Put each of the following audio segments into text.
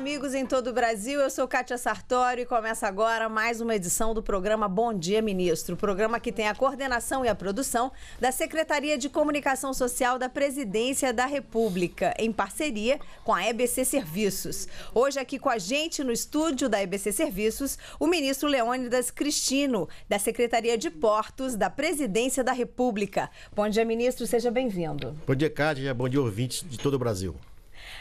amigos em todo o Brasil. Eu sou Kátia Sartori e começa agora mais uma edição do programa Bom Dia Ministro. Programa que tem a coordenação e a produção da Secretaria de Comunicação Social da Presidência da República, em parceria com a EBC Serviços. Hoje, aqui com a gente no estúdio da EBC Serviços, o ministro Leônidas Cristino, da Secretaria de Portos da Presidência da República. Bom dia, ministro. Seja bem-vindo. Bom dia, Kátia. Bom dia, ouvintes de todo o Brasil.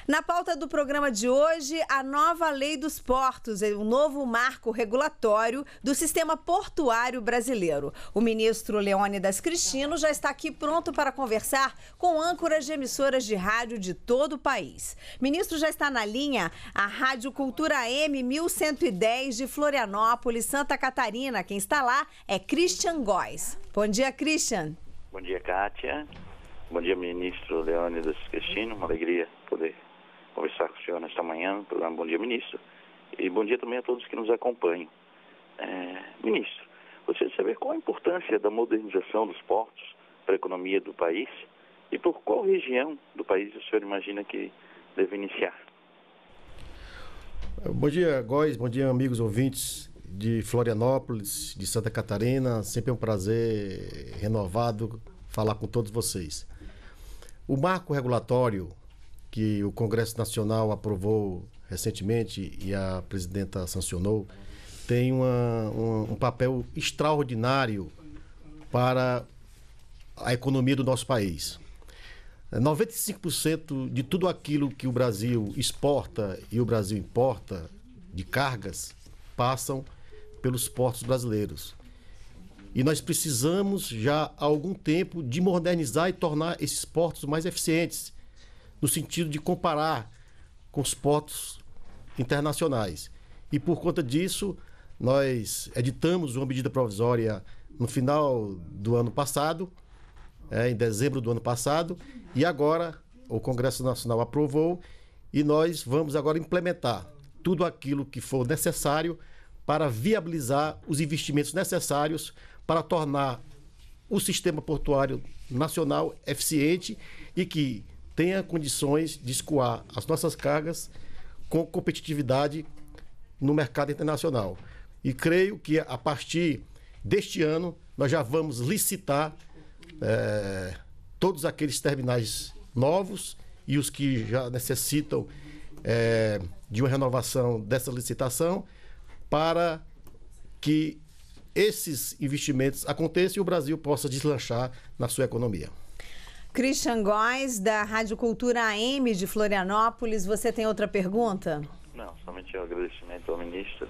Na pauta do programa de hoje, a nova lei dos portos, um novo marco regulatório do sistema portuário brasileiro. O ministro Leônidas Cristino já está aqui pronto para conversar com âncoras de emissoras de rádio de todo o país. Ministro já está na linha a Rádio Cultura M 1110 de Florianópolis, Santa Catarina. Quem está lá é Christian Góes. Bom dia, Christian. Bom dia, Kátia. Bom dia, ministro Leônidas Cristino. Uma alegria conversar com o senhor nesta manhã no programa Bom Dia Ministro. E bom dia também a todos que nos acompanham. É, ministro, gostaria de saber qual a importância da modernização dos portos para a economia do país e por qual região do país o senhor imagina que deve iniciar? Bom dia, Góis. Bom dia, amigos ouvintes de Florianópolis, de Santa Catarina. Sempre é um prazer renovado falar com todos vocês. O marco regulatório que o Congresso Nacional aprovou recentemente e a presidenta sancionou, tem uma, um papel extraordinário para a economia do nosso país. 95% de tudo aquilo que o Brasil exporta e o Brasil importa de cargas passam pelos portos brasileiros. E nós precisamos já há algum tempo de modernizar e tornar esses portos mais eficientes no sentido de comparar com os portos internacionais. E por conta disso, nós editamos uma medida provisória no final do ano passado, é, em dezembro do ano passado, e agora o Congresso Nacional aprovou e nós vamos agora implementar tudo aquilo que for necessário para viabilizar os investimentos necessários para tornar o sistema portuário nacional eficiente e que tenha condições de escoar as nossas cargas com competitividade no mercado internacional. E creio que a partir deste ano nós já vamos licitar é, todos aqueles terminais novos e os que já necessitam é, de uma renovação dessa licitação para que esses investimentos aconteçam e o Brasil possa deslanchar na sua economia. Christian Góes, da Rádio Cultura AM de Florianópolis. Você tem outra pergunta? Não, somente o um agradecimento ao ministro.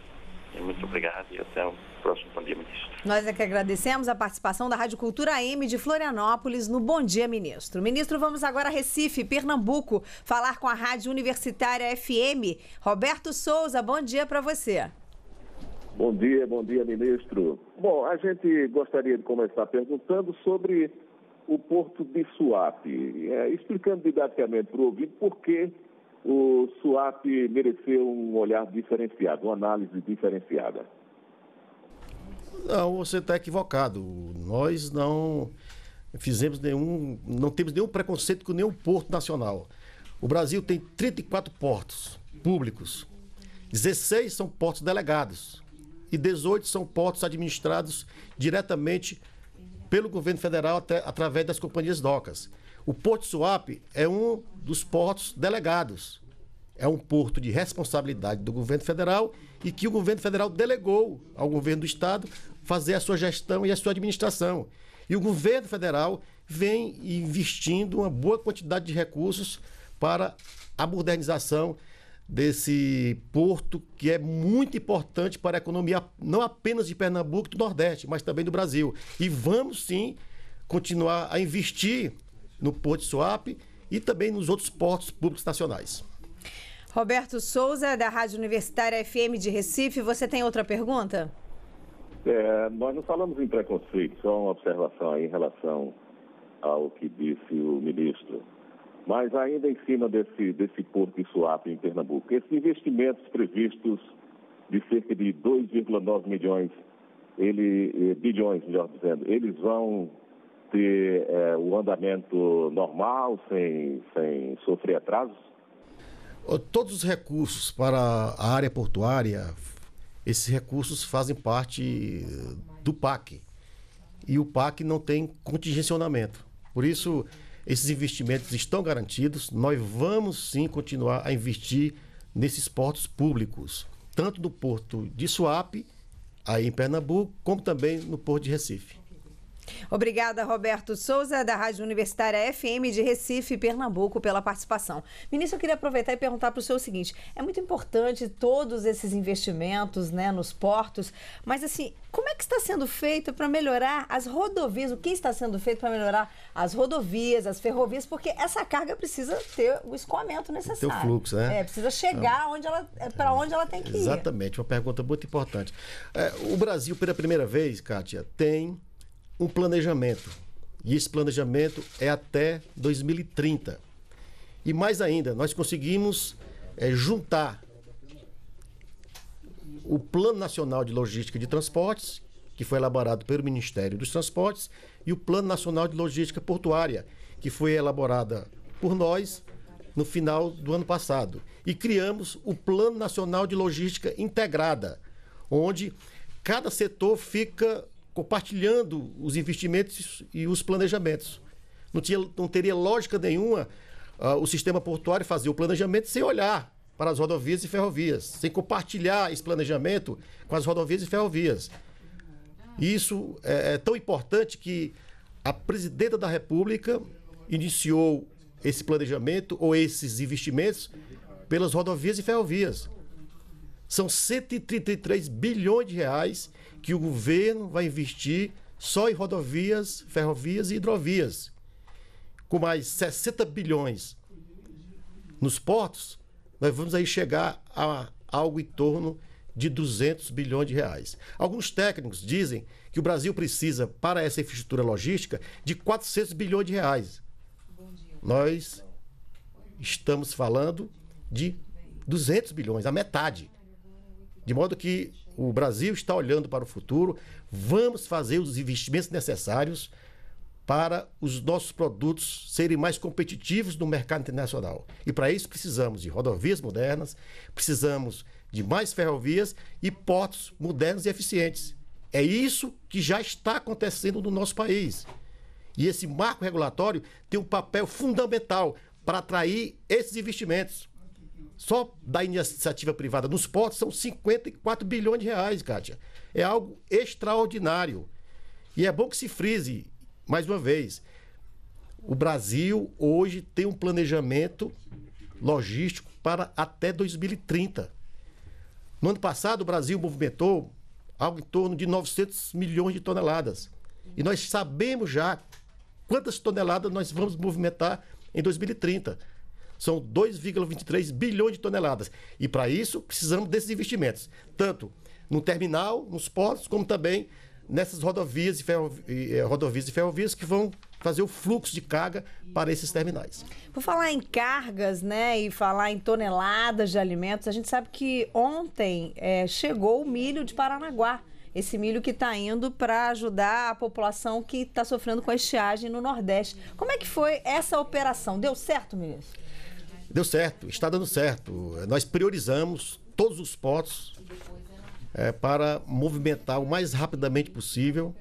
E muito obrigado e até o próximo Bom Dia, Ministro. Nós é que agradecemos a participação da Rádio Cultura AM de Florianópolis no Bom Dia, Ministro. Ministro, vamos agora a Recife, Pernambuco, falar com a Rádio Universitária FM. Roberto Souza, bom dia para você. Bom dia, bom dia, ministro. Bom, a gente gostaria de começar perguntando sobre o porto de Suape. É, explicando didaticamente para o ouvido por que o Suape mereceu um olhar diferenciado, uma análise diferenciada. Não, você está equivocado. Nós não fizemos nenhum, não temos nenhum preconceito com nenhum porto nacional. O Brasil tem 34 portos públicos, 16 são portos delegados e 18 são portos administrados diretamente pelo governo federal até, através das companhias docas. O Porto Suape é um dos portos delegados. É um porto de responsabilidade do governo federal e que o governo federal delegou ao governo do estado fazer a sua gestão e a sua administração. E o governo federal vem investindo uma boa quantidade de recursos para a modernização desse porto que é muito importante para a economia não apenas de Pernambuco do Nordeste, mas também do Brasil. E vamos sim continuar a investir no Porto Suape e também nos outros portos públicos nacionais. Roberto Souza, da Rádio Universitária FM de Recife, você tem outra pergunta? É, nós não falamos em preconceito, só uma observação aí em relação ao que disse o ministro. Mas ainda em cima desse, desse porto de Suape, em Pernambuco, esses investimentos previstos de cerca de 2,9 milhões, ele, eh, bilhões, melhor dizendo, eles vão ter é, o andamento normal, sem, sem sofrer atrasos? Todos os recursos para a área portuária, esses recursos fazem parte do PAC. E o PAC não tem contingencionamento. Por isso, esses investimentos estão garantidos. Nós vamos sim continuar a investir nesses portos públicos, tanto no porto de Suape, aí em Pernambuco, como também no porto de Recife. Obrigada, Roberto Souza, da Rádio Universitária FM de Recife, Pernambuco, pela participação. Ministro, eu queria aproveitar e perguntar para o senhor o seguinte: é muito importante todos esses investimentos né, nos portos, mas assim, como é que está sendo feito para melhorar as rodovias? O que está sendo feito para melhorar as rodovias, as ferrovias? Porque essa carga precisa ter o escoamento necessário. Ter o fluxo, né? É, precisa chegar onde ela, é, para é, onde ela tem que Exatamente, ir. Exatamente, uma pergunta muito importante. É, o Brasil, pela primeira vez, Kátia, tem um planejamento. E esse planejamento é até 2030. E mais ainda, nós conseguimos é, juntar o Plano Nacional de Logística e de Transportes, que foi elaborado pelo Ministério dos Transportes, e o Plano Nacional de Logística Portuária, que foi elaborada por nós no final do ano passado. E criamos o Plano Nacional de Logística Integrada, onde cada setor fica compartilhando os investimentos e os planejamentos. Não, tinha, não teria lógica nenhuma uh, o sistema portuário fazer o planejamento sem olhar para as rodovias e ferrovias, sem compartilhar esse planejamento com as rodovias e ferrovias. Isso é, é tão importante que a presidenta da República iniciou esse planejamento ou esses investimentos pelas rodovias e ferrovias. São 133 bilhões de reais que o governo vai investir só em rodovias, ferrovias e hidrovias, com mais 60 bilhões nos portos, nós vamos aí chegar a algo em torno de 200 bilhões de reais. Alguns técnicos dizem que o Brasil precisa, para essa infraestrutura logística, de 400 bilhões de reais. Nós estamos falando de 200 bilhões, a metade. De modo que o Brasil está olhando para o futuro, vamos fazer os investimentos necessários para os nossos produtos serem mais competitivos no mercado internacional. E para isso precisamos de rodovias modernas, precisamos de mais ferrovias e portos modernos e eficientes. É isso que já está acontecendo no nosso país. E esse marco regulatório tem um papel fundamental para atrair esses investimentos só da iniciativa privada nos portos são 54 bilhões de reais, Kátia. É algo extraordinário. E é bom que se frise, mais uma vez, o Brasil hoje tem um planejamento logístico para até 2030. No ano passado, o Brasil movimentou algo em torno de 900 milhões de toneladas. E nós sabemos já quantas toneladas nós vamos movimentar em 2030 são 2,23 bilhões de toneladas. E para isso, precisamos desses investimentos, tanto no terminal, nos portos, como também nessas rodovias e, ferrovi... Eh, rodovias e ferrovias que vão fazer o fluxo de carga para esses terminais. Por falar em cargas, né, e falar em toneladas de alimentos, a gente sabe que ontem é, chegou o milho de Paranaguá. Esse milho que está indo para ajudar a população que está sofrendo com a estiagem no Nordeste. Como é que foi essa operação? Deu certo, ministro? Deu certo, está dando certo. Nós priorizamos todos os portos é, para movimentar o mais rapidamente possível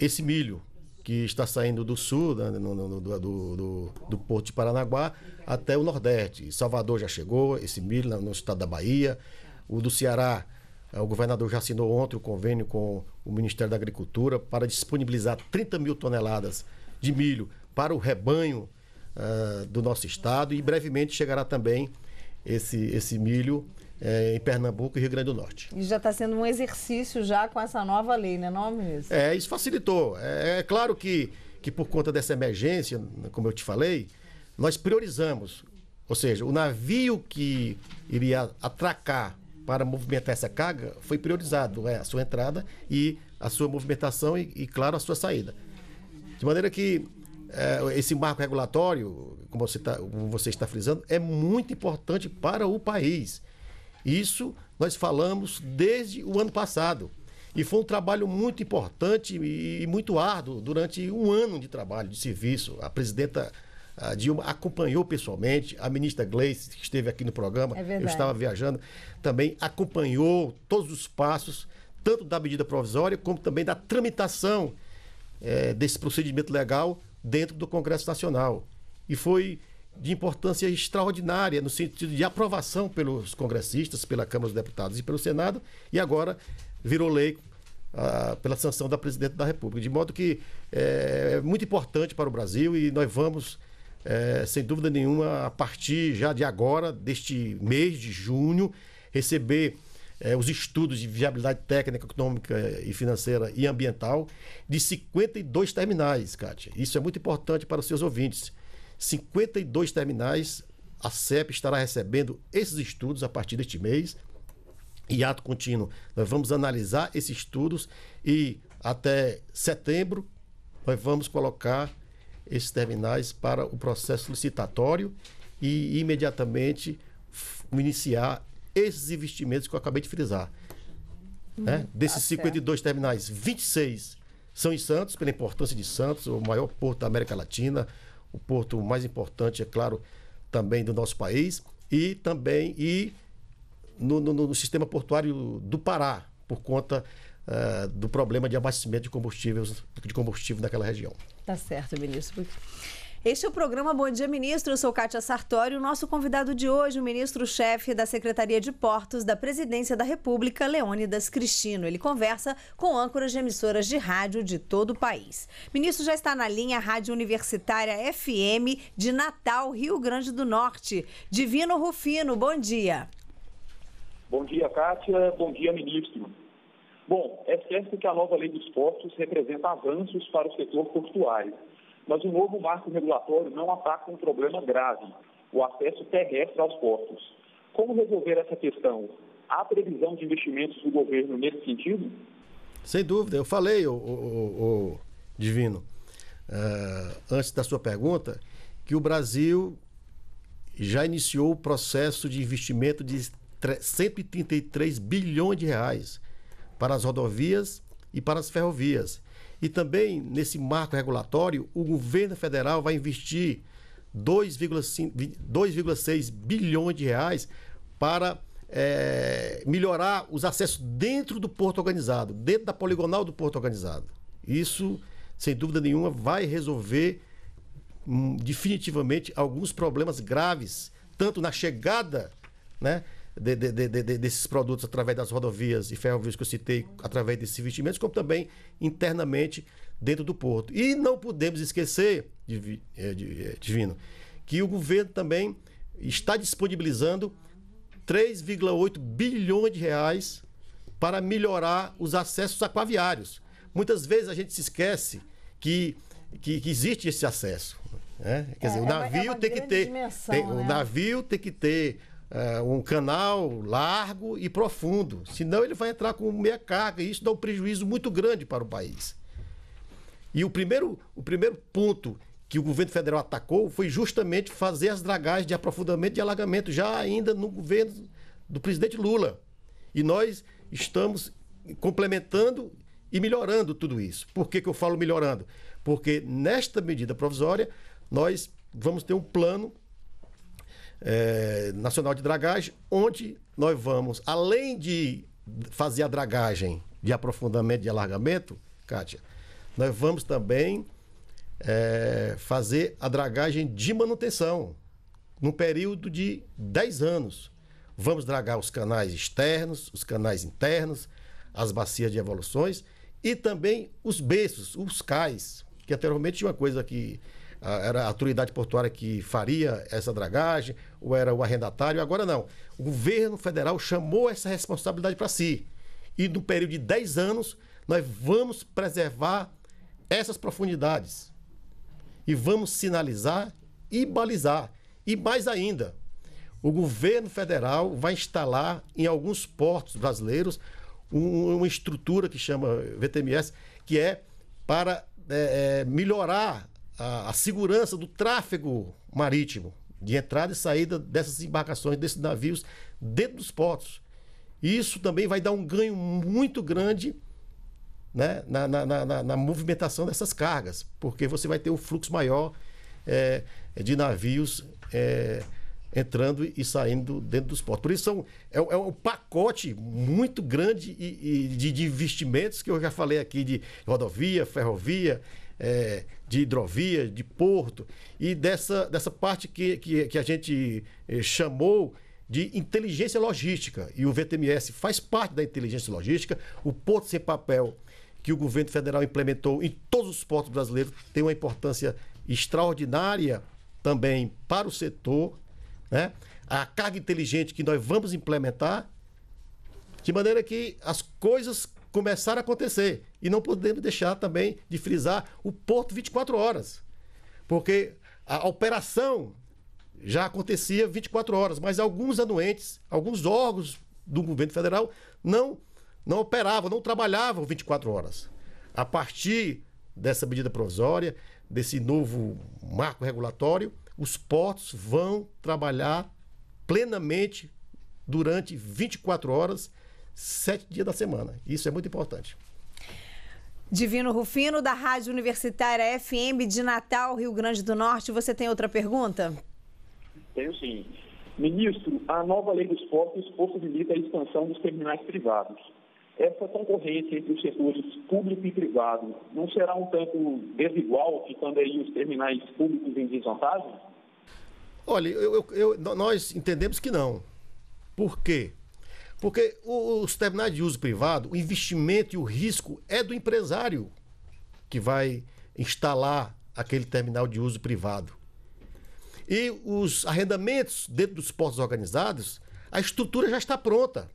esse milho que está saindo do sul, né, no, no, do, do, do, Porto de Paranaguá, até o Nordeste. Salvador já chegou, esse milho no estado da Bahia. O do Ceará, eh, o governador já assinou ontem o convênio com o Ministério da Agricultura para disponibilizar 30 mil toneladas de milho para o rebanho uh, do nosso estado e brevemente chegará também esse, esse milho é, em Pernambuco e Rio Grande do Norte. E já está sendo um exercício já com essa nova lei, né, não, ministro? É, isso facilitou. É, é, claro que, que por conta dessa emergência, como eu te falei, nós priorizamos, ou seja, o navio que iria atracar para movimentar essa carga foi priorizado, é, a sua entrada e a sua movimentação e, e claro, a sua saída. De maneira que é, esse marco regulatório, como você, tá, você está frisando, é muito importante para o país. Isso nós falamos desde o ano passado. E foi um trabalho muito importante e muito árduo durante um ano de trabalho, de serviço. A presidenta Dilma acompanhou pessoalmente, a ministra Gleice, que esteve aqui no programa, é eu estava viajando, também acompanhou todos os passos, tanto da medida provisória como também da tramitação é, desse procedimento legal dentro do Congresso Nacional. E foi de importância extraordinária no sentido de aprovação pelos congressistas, pela Câmara dos Deputados e pelo Senado, e agora virou lei ah, pela sanção da Presidente da República. De modo que é, é muito importante para o Brasil e nós vamos, eh, sem dúvida nenhuma, a partir já de agora, deste mês de junho, receber é, os estudos de viabilidade técnica, econômica e financeira e ambiental de 52 terminais, Kátia. Isso é muito importante para os seus ouvintes. 52 terminais, a CEP estará recebendo esses estudos a partir deste mês. E ato contínuo, nós vamos analisar esses estudos e até setembro nós vamos colocar esses terminais para o processo licitatório e imediatamente iniciar esses investimentos que eu acabei de frisar. Uhum. né? Desses 52 tá terminais, 26 são em Santos, pela importância de Santos, o maior porto da América Latina, o porto mais importante, é claro, também do nosso país, e também e no, no, no sistema portuário do Pará, por conta uh, do problema de abastecimento de combustíveis, de combustível naquela região. Tá certo, ministro. Este é o programa Bom Dia Ministro. Eu sou Kátia Sartori. O nosso convidado de hoje, o ministro-chefe da Secretaria de Portos da Presidência da República, Leônidas Cristino. Ele conversa com âncoras de emissoras de rádio de todo o país. O ministro já está na linha Rádio Universitária FM de Natal, Rio Grande do Norte. Divino Rufino, bom dia. Bom dia, Kátia. Bom dia, ministro. Bom, é certo que a nova lei dos portos representa avanços para o setor portuário mas o novo marco regulatório não ataca um problema grave, o acesso terrestre aos portos. Como resolver essa questão? Há previsão de investimentos do governo nesse sentido? Sem dúvida, eu falei, o, o, o Divino, uh, antes da sua pergunta, que o Brasil já iniciou o processo de investimento de 133 bilhões de reais para as rodovias e para as ferrovias. E também, nesse marco regulatório, o governo federal vai investir 2,6 bilhões de reais para é, melhorar os acessos dentro do porto organizado, dentro da poligonal do porto organizado. Isso, sem dúvida nenhuma, vai resolver hum, definitivamente alguns problemas graves, tanto na chegada né, de, de, de, desses produtos através das rodovias e ferrovias que eu citei, através desses investimentos, como também internamente dentro do porto. E não podemos esquecer, é, é, Divino, que o governo também está disponibilizando 3,8 bilhões de reais para melhorar os acessos aquaviários. Muitas vezes a gente se esquece que, que, que existe esse acesso. Né? Quer é, dizer, o é navio é tem que ter. Dimensão, tem, né? O navio tem que ter é, um canal largo e profundo. Senão ele vai entrar com meia carga e isso dá um prejuízo muito grande para o país. E o primeiro, o primeiro ponto que o governo federal atacou foi justamente fazer as dragagens de aprofundamento e alagamento, já ainda no governo do presidente Lula. E nós estamos complementando e melhorando tudo isso. Por que, que eu falo melhorando? Porque nesta medida provisória nós vamos ter um plano é, Nacional de Dragagem, onde nós vamos, além de fazer a dragagem de aprofundamento e alargamento, Kátia, nós vamos também é, fazer a dragagem de manutenção, num período de 10 anos. Vamos dragar os canais externos, os canais internos, as bacias de evoluções e também os berços, os cais, que anteriormente tinha uma coisa que ah, era a autoridade portuária que faria essa dragagem, ou era o arrendatário. Agora não. O governo federal chamou essa responsabilidade para si. E no período de 10 anos, nós vamos preservar essas profundidades. E vamos sinalizar e balizar. E mais ainda, o governo federal vai instalar em alguns portos brasileiros uma estrutura que chama VTMS, que é para é, melhorar a, a segurança do tráfego marítimo, de entrada e saída dessas embarcações, desses navios, dentro dos portos. Isso também vai dar um ganho muito grande né, na, na, na, na movimentação dessas cargas, porque você vai ter um fluxo maior é, de navios é, entrando e saindo dentro dos portos. Por isso são, é, é um pacote muito grande e, e de, de investimentos que eu já falei aqui de rodovia, ferrovia, é, de hidrovia, de porto, e dessa, dessa parte que, que, que a gente é, chamou de inteligência logística. E o VTMS faz parte da inteligência logística. O Porto Sem Papel, que o governo federal implementou em todos os portos brasileiros, tem uma importância extraordinária também para o setor. Né? A carga inteligente que nós vamos implementar, de maneira que as coisas começaram a acontecer. E não podemos deixar também de frisar o porto 24 horas, porque a operação já acontecia 24 horas, mas alguns anuentes, alguns órgãos do governo federal não não operavam, não trabalhavam 24 horas. A partir dessa medida provisória, desse novo marco regulatório, os portos vão trabalhar plenamente durante 24 horas, sete dias da semana. Isso é muito importante. Divino Rufino, da Rádio Universitária FM de Natal, Rio Grande do Norte. Você tem outra pergunta? Tenho sim. Ministro, a nova lei dos portos possibilita a expansão dos terminais privados. Essa concorrência entre os setores público e privado não será um tanto desigual, ficando aí os terminais públicos em desvantagem? Olha, eu, eu, eu, nós entendemos que não. Por quê? Porque os terminais de uso privado, o investimento e o risco é do empresário que vai instalar aquele terminal de uso privado. E os arrendamentos dentro dos portos organizados, a estrutura já está pronta.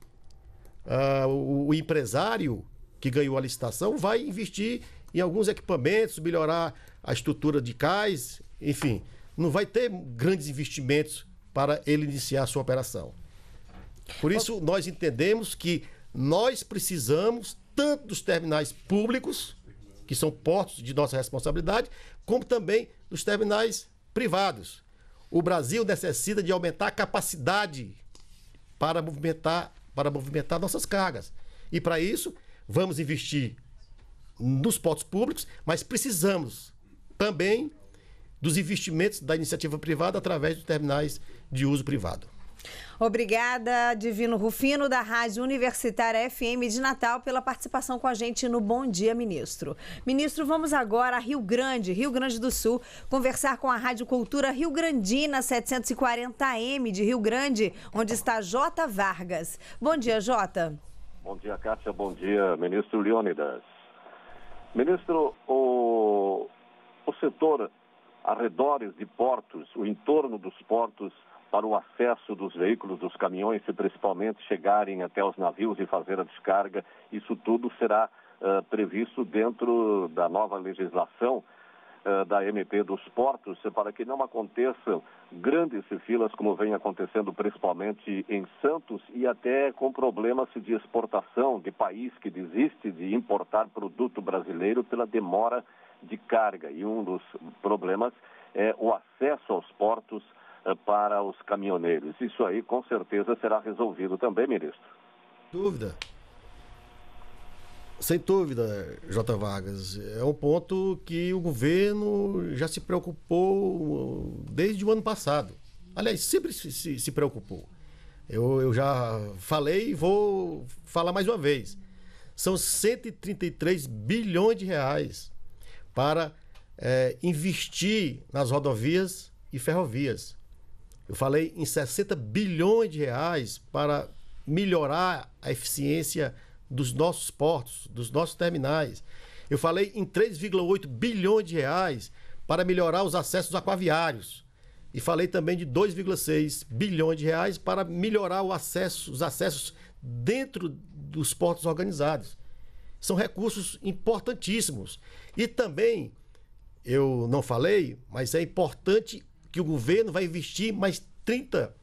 Ah, o, o empresário que ganhou a licitação vai investir em alguns equipamentos, melhorar a estrutura de cais, enfim, não vai ter grandes investimentos para ele iniciar a sua operação. Por isso, nós entendemos que nós precisamos tanto dos terminais públicos, que são portos de nossa responsabilidade, como também dos terminais privados. O Brasil necessita de aumentar a capacidade para movimentar, para movimentar nossas cargas. E para isso, vamos investir nos portos públicos, mas precisamos também dos investimentos da iniciativa privada através dos terminais de uso privado. Obrigada, Divino Rufino, da Rádio Universitária FM de Natal, pela participação com a gente no Bom Dia, ministro. Ministro, vamos agora a Rio Grande, Rio Grande do Sul, conversar com a Rádio Cultura Rio Grandina 740M de Rio Grande, onde está Jota Vargas. Bom dia, Jota. Bom dia, Cássia. Bom dia, ministro Leônidas. Ministro, o, o setor arredores de portos, o entorno dos portos, para o acesso dos veículos, dos caminhões, se principalmente chegarem até os navios e fazer a descarga. Isso tudo será uh, previsto dentro da nova legislação uh, da MP dos portos, para que não aconteçam grandes filas como vem acontecendo principalmente em Santos e até com problemas de exportação de país que desiste de importar produto brasileiro pela demora de carga. E um dos problemas é o acesso aos portos para os caminhoneiros. Isso aí com certeza será resolvido também, ministro. Dúvida. Sem dúvida, J. Vargas. É um ponto que o governo já se preocupou uh, desde o ano passado. Aliás, sempre se, se preocupou. Eu, eu já falei e vou falar mais uma vez. São 133 bilhões de reais para é, investir nas rodovias e ferrovias. Eu falei em 60 bilhões de reais para melhorar a eficiência dos nossos portos, dos nossos terminais. Eu falei em 3,8 bilhões de reais para melhorar os acessos aquaviários. E falei também de 2,6 bilhões de reais para melhorar acesso, os acessos dentro dos portos organizados. São recursos importantíssimos. E também, eu não falei, mas é importante que o governo vai investir mais 30.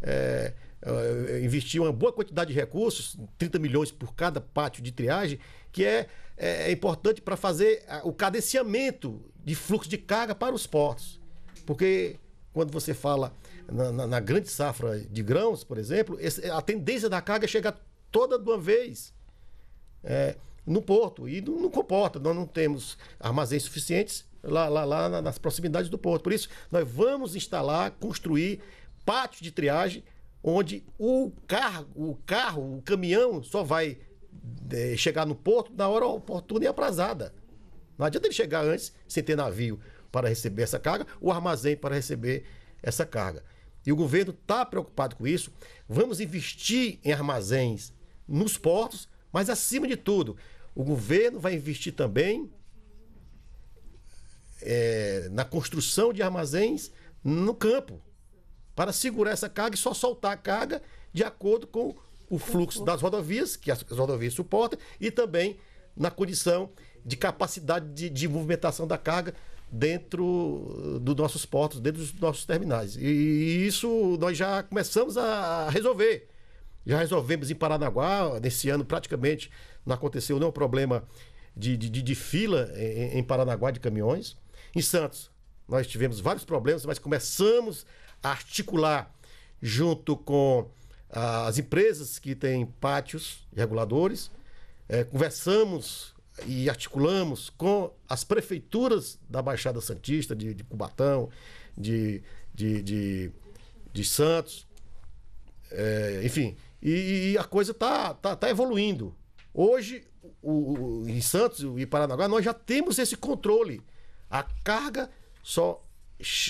É, é, é, investir uma boa quantidade de recursos, 30 milhões por cada pátio de triagem, que é, é, é importante para fazer o cadenciamento de fluxo de carga para os portos. Porque quando você fala na, na, na grande safra de grãos, por exemplo, esse, a tendência da carga é chegar toda de uma vez. É, no porto. E não, não comporta, nós não temos armazéns suficientes lá, lá, lá nas proximidades do porto. Por isso, nós vamos instalar, construir pátios de triagem onde o carro, o carro, o caminhão só vai é, chegar no porto na hora oportuna e aprazada. Não adianta ele chegar antes sem ter navio para receber essa carga, ou armazém para receber essa carga. E o governo está preocupado com isso. Vamos investir em armazéns nos portos, mas acima de tudo, o governo vai investir também é, na construção de armazéns no campo para segurar essa carga e só soltar a carga de acordo com o fluxo das rodovias, que as rodovias suportam, e também na condição de capacidade de, de movimentação da carga dentro uh, dos nossos portos, dentro dos nossos terminais. E isso nós já começamos a resolver. Já resolvemos em Paranaguá, nesse ano praticamente não aconteceu nenhum problema de, de, de, fila em, em Paranaguá de caminhões. Em Santos, nós tivemos vários problemas, mas começamos a articular junto com ah, as empresas que têm pátios reguladores. É, conversamos e articulamos com as prefeituras da Baixada Santista, de, de Cubatão, de, de, de, de Santos, é, enfim. E, e, a coisa está tá, tá evoluindo. Hoje, o, o, em Santos e Paranaguá, nós já temos esse controle. A carga só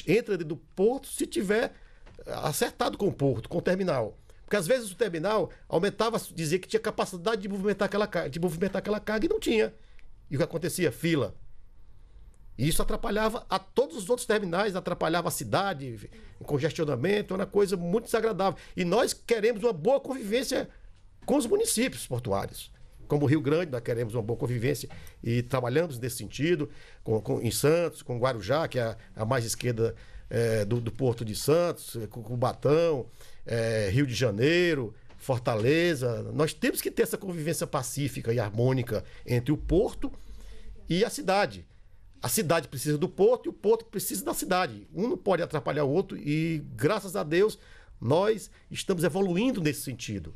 entra do porto se tiver eh, acertado com o porto, com o terminal. Porque às vezes o terminal aumentava, dizia que tinha capacidade de movimentar aquela, de movimentar aquela carga e não tinha. E o que acontecia? Fila. E isso atrapalhava a todos os outros terminais, atrapalhava a cidade, congestionamento, era uma coisa muito desagradável. E nós queremos uma boa convivência com os municípios portuários como Rio Grande, nós queremos uma boa convivência e trabalhamos nesse sentido, com, com em Santos, com Guarujá, que é a, a mais esquerda é, do, do, Porto de Santos, é, com Cubatão, é, Rio de Janeiro, Fortaleza. Nós temos que ter essa convivência pacífica e harmônica entre o Porto e a cidade. A cidade precisa do Porto e o Porto precisa da cidade. Um não pode atrapalhar o outro e, graças a Deus, nós estamos evoluindo nesse sentido.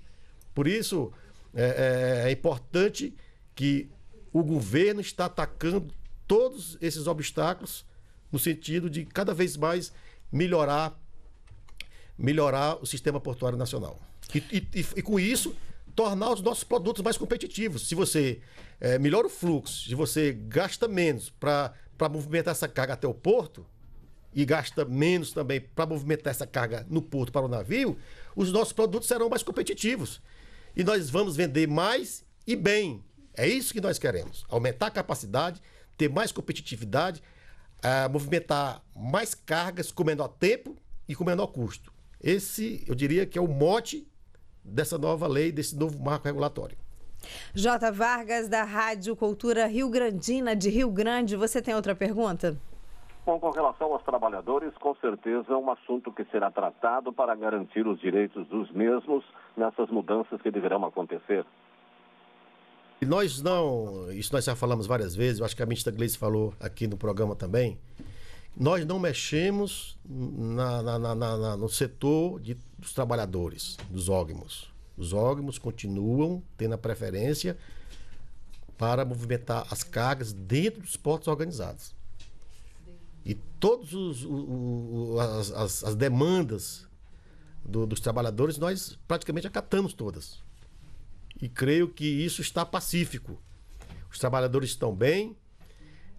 Por isso, é, é, é importante que o governo está atacando todos esses obstáculos no sentido de cada vez mais melhorar melhorar o sistema portuário nacional. E, e, e com isso, tornar os nossos produtos mais competitivos. Se você é, melhora o fluxo, se você gasta menos para movimentar essa carga até o porto, e gasta menos também para movimentar essa carga no porto para o navio, os nossos produtos serão mais competitivos e nós vamos vender mais e bem. É isso que nós queremos: aumentar a capacidade, ter mais competitividade, uh, movimentar mais cargas com menor tempo e com menor custo. Esse, eu diria que é o mote dessa nova lei, desse novo marco regulatório. Jota Vargas, da Rádio Cultura Rio Grandina, de Rio Grande. Você tem outra pergunta? Bom, com relação aos trabalhadores, com certeza é um assunto que será tratado para garantir os direitos dos mesmos nessas mudanças que deverão acontecer. Nós não, isso nós já falamos várias vezes, eu acho que a ministra Gleice falou aqui no programa também, nós não mexemos na, na, na, no setor de, dos trabalhadores, dos órgãos. Os órgãos continuam tendo a preferência para movimentar as cargas dentro dos portos organizados. E todas as, as, as, demandas do, dos trabalhadores nós praticamente acatamos todas. E creio que isso está pacífico. Os trabalhadores estão bem,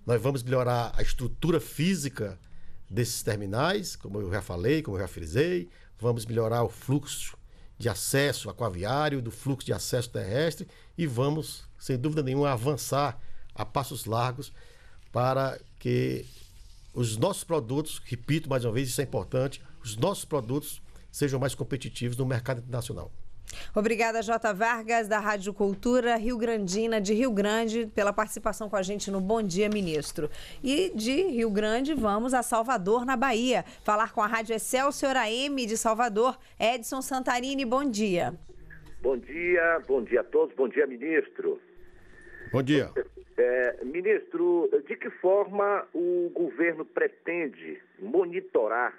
nós vamos melhorar a estrutura física desses terminais, como eu já falei, como eu já frisei, vamos melhorar o fluxo de acesso aquaviário, do fluxo de acesso terrestre e vamos, sem dúvida nenhuma, avançar a passos largos para que os nossos produtos, repito mais uma vez, isso é importante, os nossos produtos sejam mais competitivos no mercado internacional. Obrigada, Jota Vargas, da Rádio Cultura Rio Grandina, de Rio Grande, pela participação com a gente no Bom Dia, Ministro. E de Rio Grande, vamos a Salvador, na Bahia, falar com a Rádio Excelsior AM de Salvador, Edson Santarini. Bom dia. Bom dia, bom dia a todos, bom dia, ministro. Bom dia. É, ministro, de que forma o governo pretende monitorar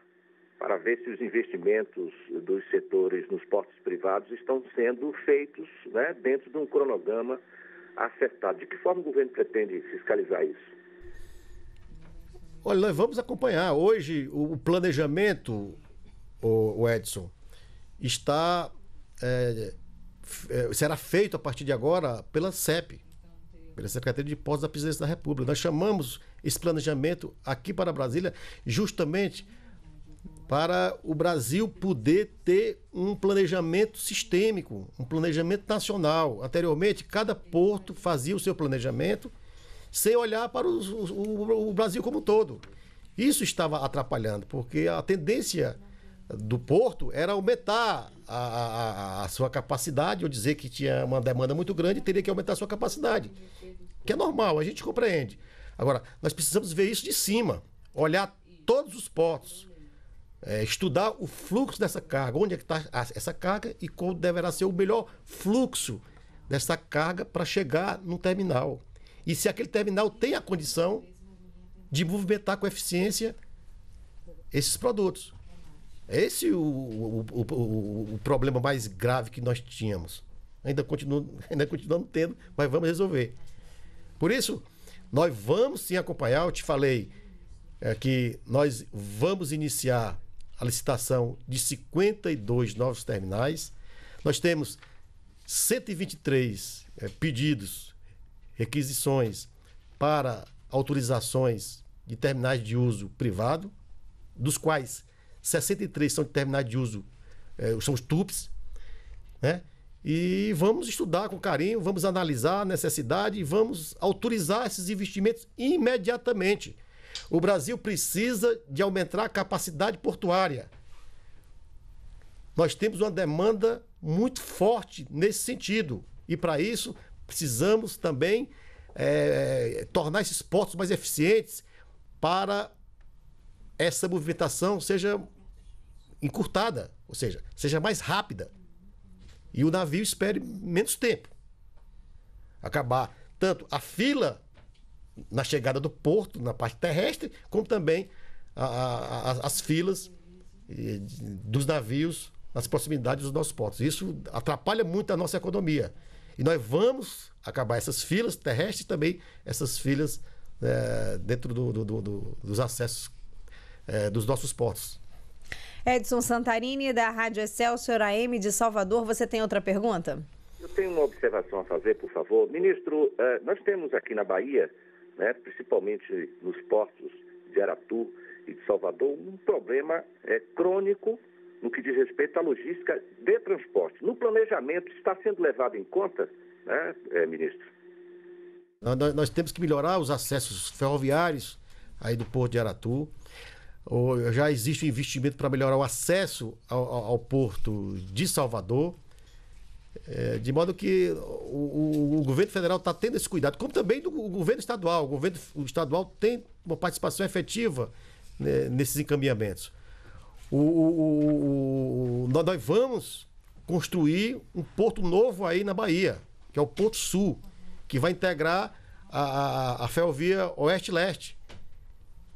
para ver se os investimentos dos setores nos portos privados estão sendo feitos né, dentro de um cronograma acertado? De que forma o governo pretende fiscalizar isso? Olha, nós vamos acompanhar. Hoje, o planejamento, o Edson, está é, é, será feito a partir de agora pela CEP, pela é Secretaria de Postos da Presidência da República. Nós chamamos esse planejamento aqui para Brasília justamente para o Brasil poder ter um planejamento sistêmico, um planejamento nacional. Anteriormente, cada porto fazia o seu planejamento sem olhar para o, o Brasil como um todo. Isso estava atrapalhando, porque a tendência do porto era aumentar a, a, a sua capacidade, ou dizer que tinha uma demanda muito grande, e teria que aumentar a sua capacidade. Que é normal, a gente compreende. Agora, nós precisamos ver isso de cima, olhar todos os portos, é, estudar o fluxo dessa carga, onde é que está essa carga e qual deverá ser o melhor fluxo dessa carga para chegar no terminal. E se aquele terminal tem a condição de movimentar com eficiência esses produtos. Esse o, o, o, o problema mais grave que nós tínhamos. Ainda, continuo, ainda continuamos tendo, mas vamos resolver. Por isso, nós vamos sim acompanhar. Eu te falei é, que nós vamos iniciar a licitação de 52 novos terminais. Nós temos 123 é, pedidos, requisições para autorizações de terminais de uso privado, dos quais 63 são de terminar de uso, é, são os TUPs, né? E vamos estudar com carinho, vamos analisar a necessidade e vamos autorizar esses investimentos imediatamente. O Brasil precisa de aumentar a capacidade portuária. Nós temos uma demanda muito forte nesse sentido. E para isso, precisamos também é, tornar esses portos mais eficientes para essa movimentação seja encurtada, ou seja, seja mais rápida. E o navio espere menos tempo. Acabar tanto a fila na chegada do porto, na parte terrestre, como também a, a, a, as filas eh, dos navios nas proximidades dos nossos portos. Isso atrapalha muito a nossa economia. E nós vamos acabar essas filas terrestres e também essas filas é, dentro do, do, do, dos acessos é, dos nossos portos. Edson Santarini, da Rádio Excelsior AM de Salvador, você tem outra pergunta? Eu tenho uma observação a fazer, por favor. Ministro, eh, nós temos aqui na Bahia, né, principalmente nos portos de Aratu e de Salvador, um problema é, crônico no que diz respeito à logística de transporte. No planejamento, está sendo levado em conta, né, eh, ministro? Nós, nós temos que melhorar os acessos ferroviários aí do Porto de Aratu ou já existe um investimento para melhorar o acesso ao, ao, porto de Salvador. É, de modo que o, o, o governo federal está tendo esse cuidado, como também do, o governo estadual. O governo o estadual tem uma participação efetiva né, nesses encaminhamentos. O, nós, nós vamos construir um porto novo aí na Bahia, que é o Porto Sul, que vai integrar a, a, a ferrovia Oeste-Leste,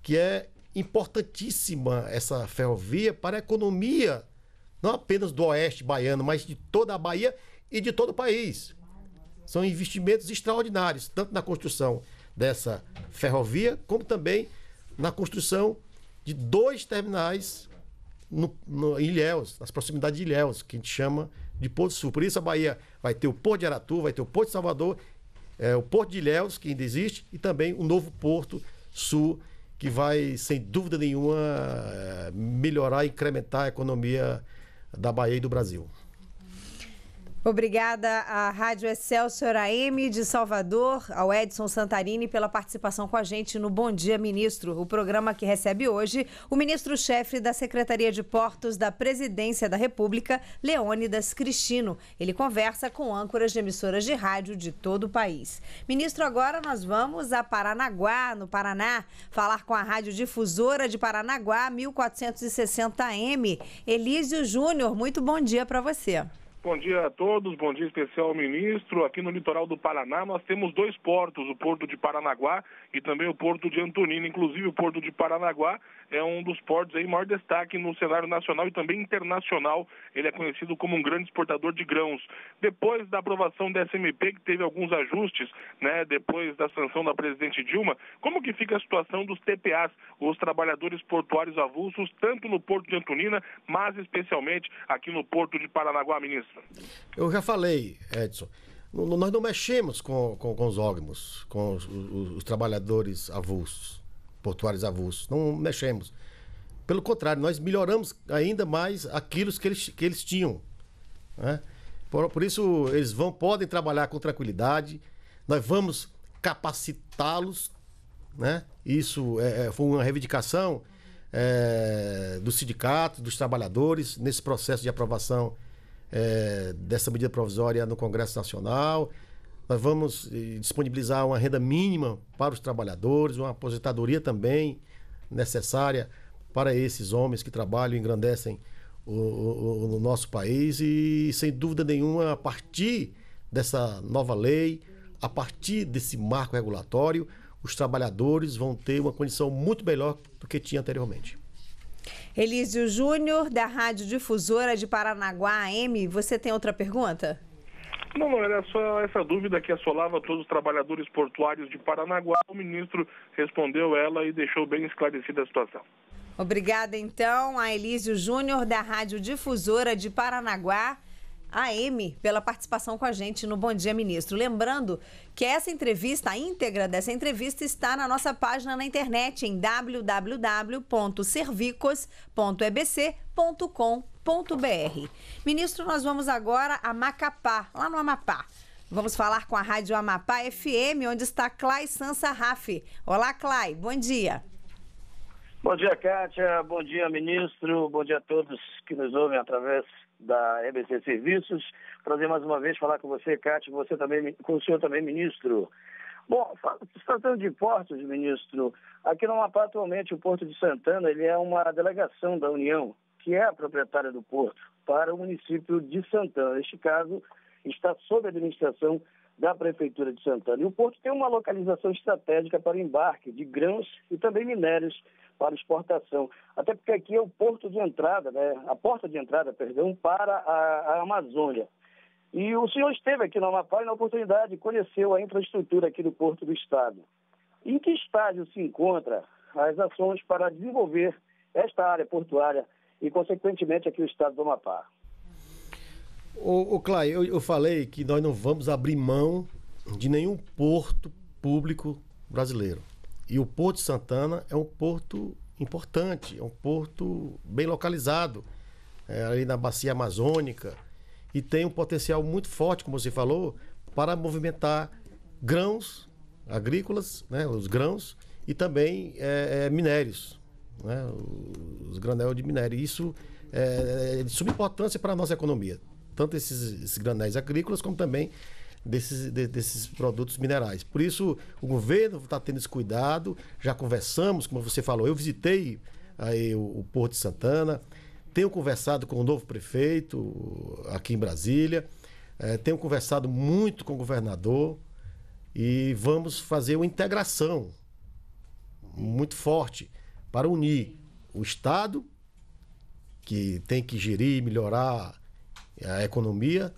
que é importantíssima essa ferrovia para a economia, não apenas do oeste baiano, mas de toda a Bahia e de todo o país. São investimentos extraordinários, tanto na construção dessa ferrovia, como também na construção de dois terminais no, no, em Ilhéus, nas proximidades de Ilhéus, que a gente chama de Porto Sul. Por isso a Bahia vai ter o Porto de Aratu, vai ter o Porto de Salvador, é, o Porto de Ilhéus, que ainda existe, e também o novo Porto Sul que vai, sem dúvida nenhuma, eh, melhorar, incrementar a economia da Bahia e do Brasil. Obrigada à Rádio Excelsior AM de Salvador, ao Edson Santarini pela participação com a gente no Bom Dia Ministro, o programa que recebe hoje o ministro-chefe da Secretaria de Portos da Presidência da República, Leônidas Cristino. Ele conversa com âncoras de emissoras de rádio de todo o país. Ministro, agora nós vamos a Paranaguá, no Paraná, falar com a Rádio Difusora de Paranaguá, 1460M. Elísio Júnior, muito bom dia para você. Bom dia a todos, bom dia especial ao ministro. Aqui no litoral do Paraná nós temos dois portos, o porto de Paranaguá e também o porto de Antonina. Inclusive, o porto de Paranaguá é um dos portos aí maior destaque no cenário nacional e também internacional. Ele é conhecido como um grande exportador de grãos. Depois da aprovação da SMP, que teve alguns ajustes, né, depois da sanção da presidente Dilma, como que fica a situação dos TPAs, os trabalhadores portuários avulsos, tanto no porto de Antonina, mas especialmente aqui no porto de Paranaguá, ministro? Eu já falei, Edson nós não mexemos com, com, com os órgãos, com os, os, os, trabalhadores avulsos, portuários avulsos. Não mexemos. Pelo contrário, nós melhoramos ainda mais aquilo que eles, que eles tinham. Né? Por, por isso, eles vão, podem trabalhar com tranquilidade. Nós vamos capacitá-los. Né? Isso é, é foi uma reivindicação é, do sindicato, dos trabalhadores, nesse processo de aprovação é, dessa medida provisória no Congresso Nacional. Nós vamos eh, disponibilizar uma renda mínima para os trabalhadores, uma aposentadoria também necessária para esses homens que trabalham e engrandecem o, o, o nosso país. E, sem dúvida nenhuma, a partir dessa nova lei, a partir desse marco regulatório, os trabalhadores vão ter uma condição muito melhor do que tinha anteriormente. Elísio Júnior, da Rádio Difusora de Paranaguá AM, você tem outra pergunta? Não, não, era só essa dúvida que assolava todos os trabalhadores portuários de Paranaguá. O ministro respondeu ela e deixou bem esclarecida a situação. Obrigada, então, a Elísio Júnior, da Rádio Difusora de Paranaguá. AM pela participação com a gente no Bom Dia Ministro. Lembrando que essa entrevista, a íntegra dessa entrevista, está na nossa página na internet em www.servicos.ebc.com.br. Ministro, nós vamos agora a Macapá, lá no Amapá. Vamos falar com a Rádio Amapá FM, onde está Clay Sansa Rafi. Olá, Clay, bom dia. Bom dia, Kátia. Bom dia, ministro. Bom dia a todos que nos ouvem através da EBC Serviços. Prazer mais uma vez falar com você, Cátia, você também, com o senhor também, ministro. Bom, tratando de portos, ministro, aqui no Amapá atualmente o Porto de Santana ele é uma delegação da União, que é a proprietária do porto, para o município de Santana. Neste caso, está sob a administração da Prefeitura de Santana. E o porto tem uma localização estratégica para embarque de grãos e também minérios para exportação. Até porque aqui é o porto de entrada, né? a porta de entrada, perdão, para a, a Amazônia. E o senhor esteve aqui no Amapá e na oportunidade conheceu a infraestrutura aqui do Porto do Estado. Em que estágio se encontra as ações para desenvolver esta área portuária e, consequentemente, aqui o Estado do Amapá? O ô Clay, eu, eu falei que nós não vamos abrir mão de nenhum porto público brasileiro. E o Porto de Santana é um porto importante, é um porto bem localizado, é, ali na bacia amazônica, e tem um potencial muito forte, como você falou, para movimentar grãos agrícolas, né, os grãos, e também é, é, minérios, né, os granel de minério. Isso é, é de suma importância para a nossa economia tanto esses, esses granéis agrícolas como também desses, de, desses produtos minerais. Por isso, o governo está tendo esse cuidado, já conversamos, como você falou, eu visitei aí o, o Porto de Santana, tenho conversado com o novo prefeito aqui em Brasília, é, tenho conversado muito com o governador e vamos fazer uma integração muito forte para unir o Estado, que tem que gerir, melhorar a economia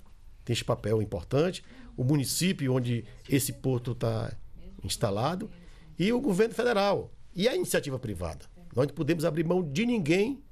tem esse papel importante, o município onde esse porto está instalado e o governo federal e a iniciativa privada. Nós não podemos abrir mão de ninguém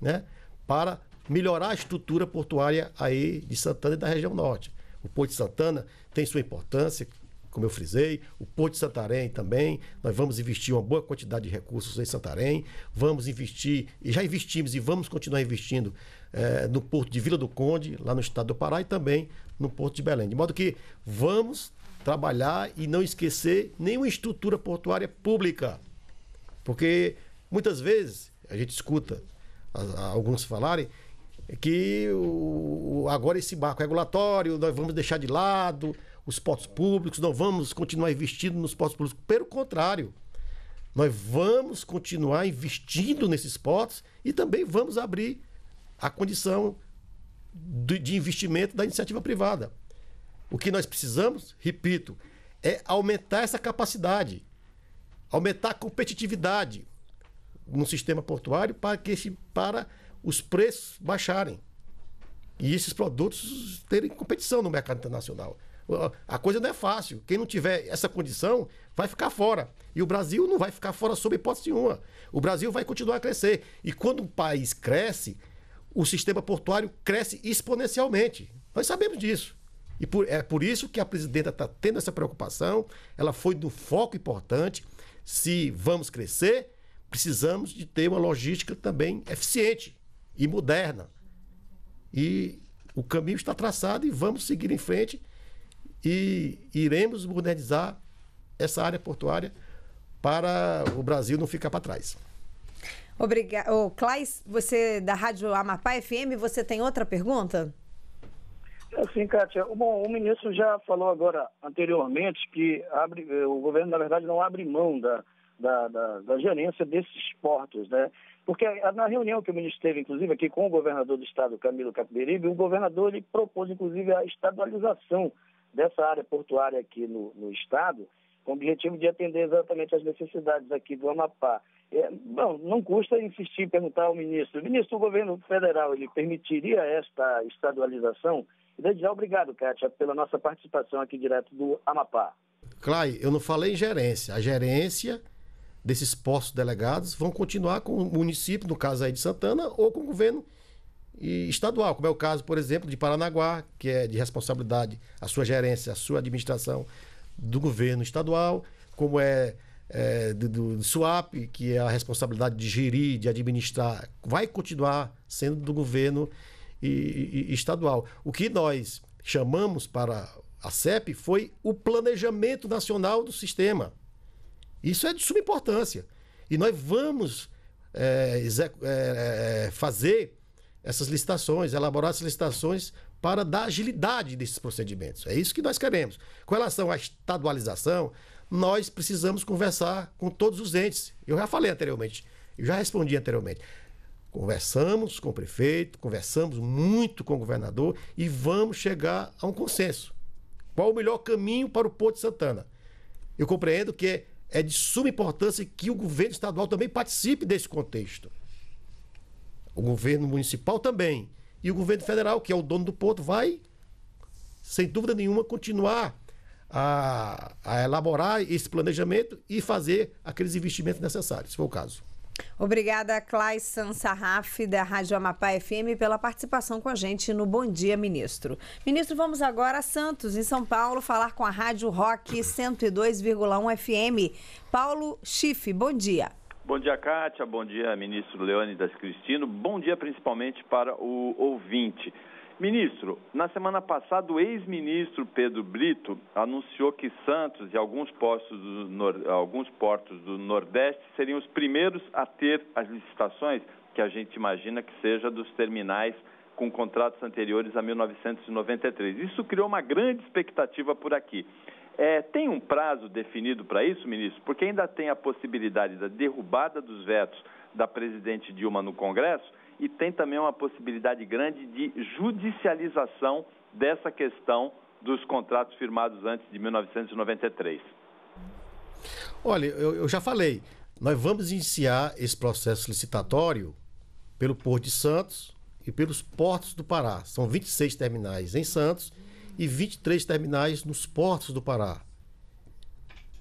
né, para melhorar a estrutura portuária aí de Santana e da região norte. O Porto de Santana tem sua importância, como eu frisei, o Porto de Santarém também. Nós vamos investir uma boa quantidade de recursos em Santarém, vamos investir, e já investimos e vamos continuar investindo é, no porto de Vila do Conde, lá no estado do Pará, e também no porto de Belém. De modo que vamos trabalhar e não esquecer nenhuma estrutura portuária pública. Porque muitas vezes a gente escuta alguns falarem que o, agora esse barco regulatório, nós vamos deixar de lado os portos públicos, não vamos continuar investindo nos portos públicos. Pelo contrário, nós vamos continuar investindo nesses portos e também vamos abrir a condição de, de investimento da iniciativa privada. O que nós precisamos, repito, é aumentar essa capacidade, aumentar a competitividade no sistema portuário para que esse, para os preços baixarem e esses produtos terem competição no mercado internacional. A coisa não é fácil. Quem não tiver essa condição vai ficar fora. E o Brasil não vai ficar fora sob hipótese nenhuma. O Brasil vai continuar a crescer. E quando um país cresce, o sistema portuário cresce exponencialmente. Nós sabemos disso. E por, é por isso que a presidenta está tendo essa preocupação, ela foi do foco importante. Se vamos crescer, precisamos de ter uma logística também eficiente e moderna. E o caminho está traçado e vamos seguir em frente e iremos modernizar essa área portuária para o Brasil não ficar para trás. Obrigada. Oh, Clais, você da Rádio Amapá FM, você tem outra pergunta? É sim, Kátia. Bom, o ministro já falou agora anteriormente que abre, eh, o governo, na verdade, não abre mão da, da, da, da gerência desses portos, né? Porque na reunião que o ministro teve, inclusive, aqui com o governador do estado, Camilo Capiberibe, o governador ele propôs, inclusive, a estadualização dessa área portuária aqui no, no estado, com o objetivo de atender exatamente as necessidades aqui do Amapá. É, bom, não custa insistir em perguntar ao ministro. Ministro, o governo federal, ele permitiria esta estadualização? E desde já, obrigado, Kátia, pela nossa participação aqui direto do Amapá. Clay, eu não falei em gerência. A gerência desses postos delegados vão continuar com o município, no caso aí de Santana, ou com o governo estadual, como é o caso, por exemplo, de Paranaguá, que é de responsabilidade a sua gerência, a sua administração do governo estadual, como é é, do, SWAP, que é a responsabilidade de gerir, de administrar, vai continuar sendo do governo e, e, estadual. O que nós chamamos para a CEP foi o planejamento nacional do sistema. Isso é de suma importância. E nós vamos é, é, é, fazer essas licitações, elaborar essas licitações para dar agilidade desses procedimentos. É isso que nós queremos. Com relação à estadualização, nós precisamos conversar com todos os entes. Eu já falei anteriormente, já respondi anteriormente. Conversamos com o prefeito, conversamos muito com o governador e vamos chegar a um consenso. Qual o melhor caminho para o Porto de Santana? Eu compreendo que é de suma importância que o governo estadual também participe desse contexto. O governo municipal também. E o governo federal, que é o dono do porto, vai, sem dúvida nenhuma, continuar a, a elaborar esse planejamento e fazer aqueles investimentos necessários, se for o caso. Obrigada, Clayson Sarraf, da Rádio Amapá FM, pela participação com a gente no Bom Dia, ministro. Ministro, vamos agora a Santos, em São Paulo, falar com a Rádio Rock 102,1 FM. Paulo Schiff, bom dia. Bom dia, Kátia. Bom dia, ministro Leônidas Cristino. Bom dia, principalmente, para o ouvinte. Ministro, na semana passada, o ex-ministro Pedro Brito anunciou que Santos e alguns portos, do alguns portos do Nordeste seriam os primeiros a ter as licitações, que a gente imagina que seja dos terminais com contratos anteriores a 1993. Isso criou uma grande expectativa por aqui. É, tem um prazo definido para isso, ministro? Porque ainda tem a possibilidade da derrubada dos vetos da presidente Dilma no Congresso e tem também uma possibilidade grande de judicialização dessa questão dos contratos firmados antes de 1993. Olha, eu, eu já falei, nós vamos iniciar esse processo licitatório pelo Porto de Santos e pelos portos do Pará. São 26 terminais em Santos e 23 terminais nos portos do Pará.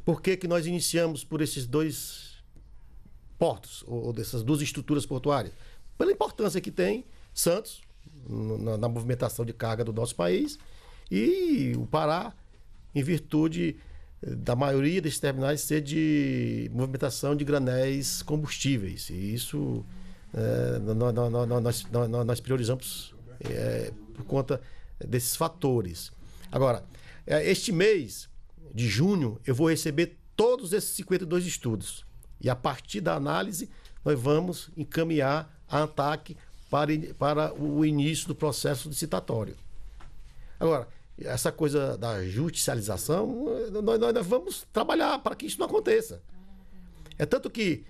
Por que, que nós iniciamos por esses dois portos, ou, ou dessas duas estruturas portuárias? pela importância que tem Santos na, na movimentação de carga do nosso país e o Pará, em virtude eh, da maioria desses terminais ser de movimentação de granéis combustíveis. E isso é, nós, nós, nós, nós, priorizamos é, por conta desses fatores. Agora, este mês de junho, eu vou receber todos esses 52 estudos. E a partir da análise, nós vamos encaminhar ANTAC para, para o início do processo licitatório. Agora, essa coisa da judicialização, nós, nós vamos trabalhar para que isso não aconteça. É tanto que,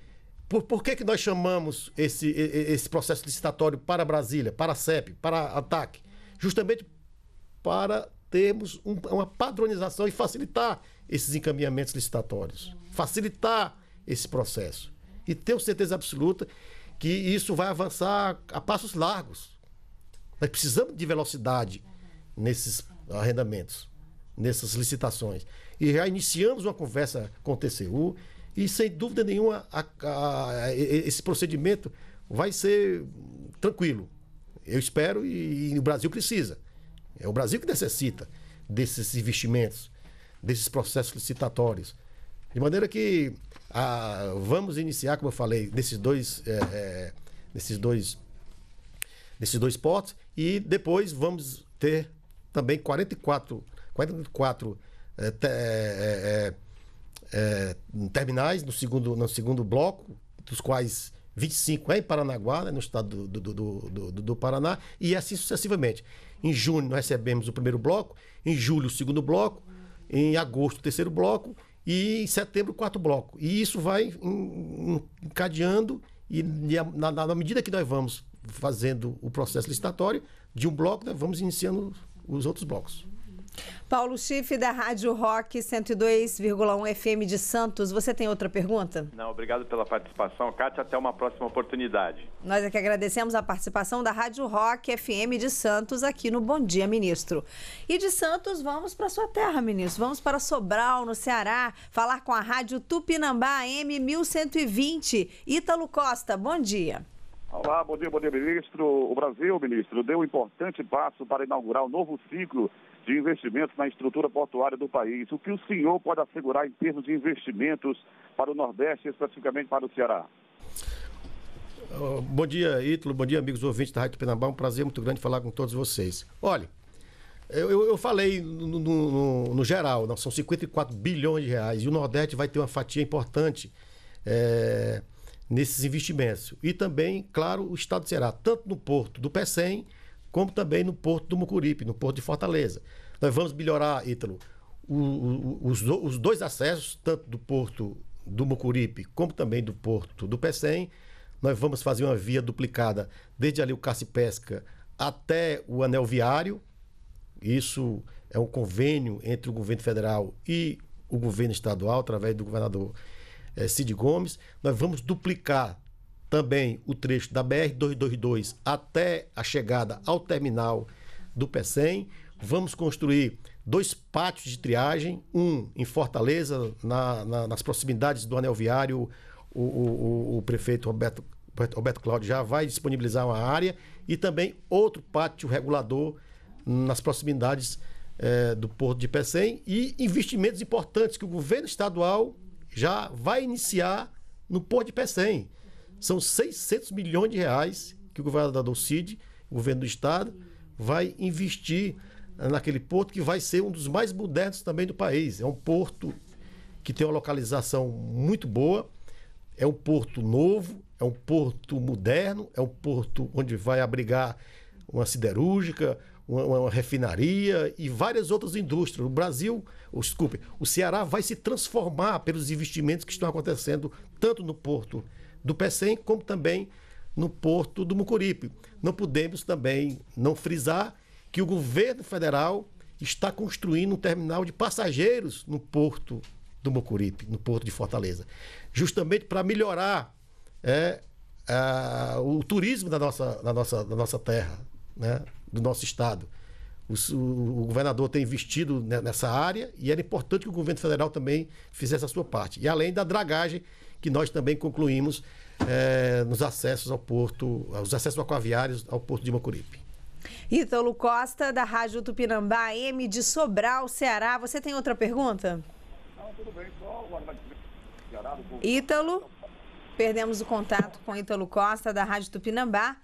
por, por que, que nós chamamos esse, esse processo licitatório para Brasília, para a CEP, para a ANTAC? Justamente para termos um, uma padronização e facilitar esses encaminhamentos licitatórios, facilitar esse processo. E tenho certeza absoluta que isso vai avançar a passos largos. Nós precisamos de velocidade nesses arrendamentos, nessas licitações. E já iniciamos uma conversa com o TCU e, sem dúvida nenhuma, a, a, esse procedimento vai ser tranquilo. Eu espero e, e o Brasil precisa. É o Brasil que necessita desses investimentos, desses processos licitatórios. De maneira que ah, vamos iniciar, como eu falei, desses dois, é, é, desses dois, desses dois portos e depois vamos ter também 44, 44 é é, é, é, é, terminais no segundo, no segundo bloco, dos quais 25 é em Paranaguá, né, no estado do, do, do, do, do Paraná, e assim sucessivamente. Em junho nós recebemos o primeiro bloco, em julho o segundo bloco, em agosto o terceiro bloco e em setembro, quatro blocos. E isso vai encadeando, e na, na, na medida que nós vamos fazendo o processo licitatório, de um bloco, nós vamos iniciando os outros blocos. Paulo Schiff, da Rádio Rock 102,1 FM de Santos. Você tem outra pergunta? Não, obrigado pela participação. Kátia, até uma próxima oportunidade. Nós é que agradecemos a participação da Rádio Rock FM de Santos aqui no Bom Dia, Ministro. E de Santos, vamos para sua terra, ministro. Vamos para Sobral, no Ceará, falar com a Rádio Tupinambá M 1120. Ítalo Costa, bom dia. Olá, bom dia, bom dia, ministro. O Brasil, ministro, deu um importante passo para inaugurar o um novo ciclo de investimentos na estrutura portuária do país. O que o senhor pode assegurar em termos de investimentos para o Nordeste, especificamente para o Ceará? Bom dia, Ítalo. Bom dia, amigos ouvintes da Rádio Penambá. É um prazer muito grande falar com todos vocês. Olha, eu, eu falei no, no, no geral, não, são 54 bilhões de reais e o Nordeste vai ter uma fatia importante é, nesses investimentos. E também, claro, o Estado do Ceará, tanto no porto do PECEM como também no Porto do Mucuripe, no Porto de Fortaleza. Nós vamos melhorar, Ítalo, o, o, os, os dois acessos, tanto do Porto do Mucuripe como também do Porto do Pecém. Nós vamos fazer uma via duplicada desde ali o Casse Pesca até o Anel Viário. Isso é um convênio entre o governo federal e o governo estadual, através do governador eh, Cid Gomes. Nós vamos duplicar também o trecho da BR-222 até a chegada ao terminal do PECEM. Vamos construir dois pátios de triagem, um em Fortaleza, na, na, nas proximidades do anel viário. O, o, o prefeito Roberto, Roberto Cláudio já vai disponibilizar uma área e também outro pátio regulador nas proximidades eh, do Porto de Pecém e investimentos importantes que o governo estadual já vai iniciar no Porto de Pecém. São 600 milhões de reais que o governador Cid, o governo do estado, vai investir naquele porto que vai ser um dos mais modernos também do país. É um porto que tem uma localização muito boa, é um porto novo, é um porto moderno, é um porto onde vai abrigar uma siderúrgica, uma, uma refinaria e várias outras indústrias. O Brasil, ou desculpe, o Ceará vai se transformar pelos investimentos que estão acontecendo tanto no porto do PECEM, como também no porto do Mucuripe. Não podemos também não frisar que o governo federal está construindo um terminal de passageiros no porto do Mucuripe, no porto de Fortaleza, justamente para melhorar é, a, o turismo da nossa, da nossa, da nossa terra, né, do nosso estado. O, o, o, governador tem investido nessa área e era importante que o governo federal também fizesse a sua parte. E além da dragagem que nós também concluímos é, nos acessos ao porto, aos acessos aquaviários ao porto de Macuripe. Ítalo Costa, da Rádio Tupinambá, M de Sobral, Ceará. Você tem outra pergunta? Não, tudo bem, só o Ítalo, perdemos o contato com Ítalo Costa, da Rádio Tupinambá,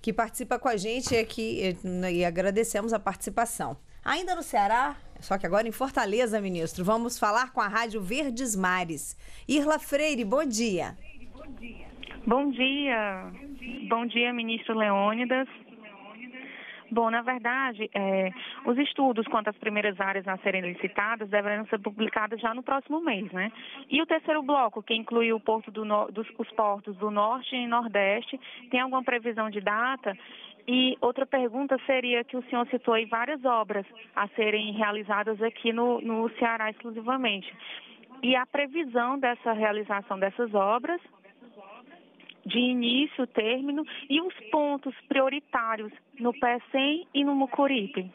que participa com a gente aqui e agradecemos a participação. Ainda no Ceará, só que agora em Fortaleza, ministro, vamos falar com a Rádio Verdes Mares. Irla Freire, bom dia. Bom dia. Bom dia, ministro Leônidas. Bom, na verdade, é, os estudos quanto às primeiras áreas a serem licitadas deverão ser publicados já no próximo mês, né? E o terceiro bloco, que inclui o porto do no, dos, os portos do Norte e Nordeste, tem alguma previsão de data? E outra pergunta seria que o senhor citou aí várias obras a serem realizadas aqui no, no Ceará exclusivamente. E a previsão dessa realização dessas obras, de início, término, e os pontos prioritários no PECEM e no Mucuripe.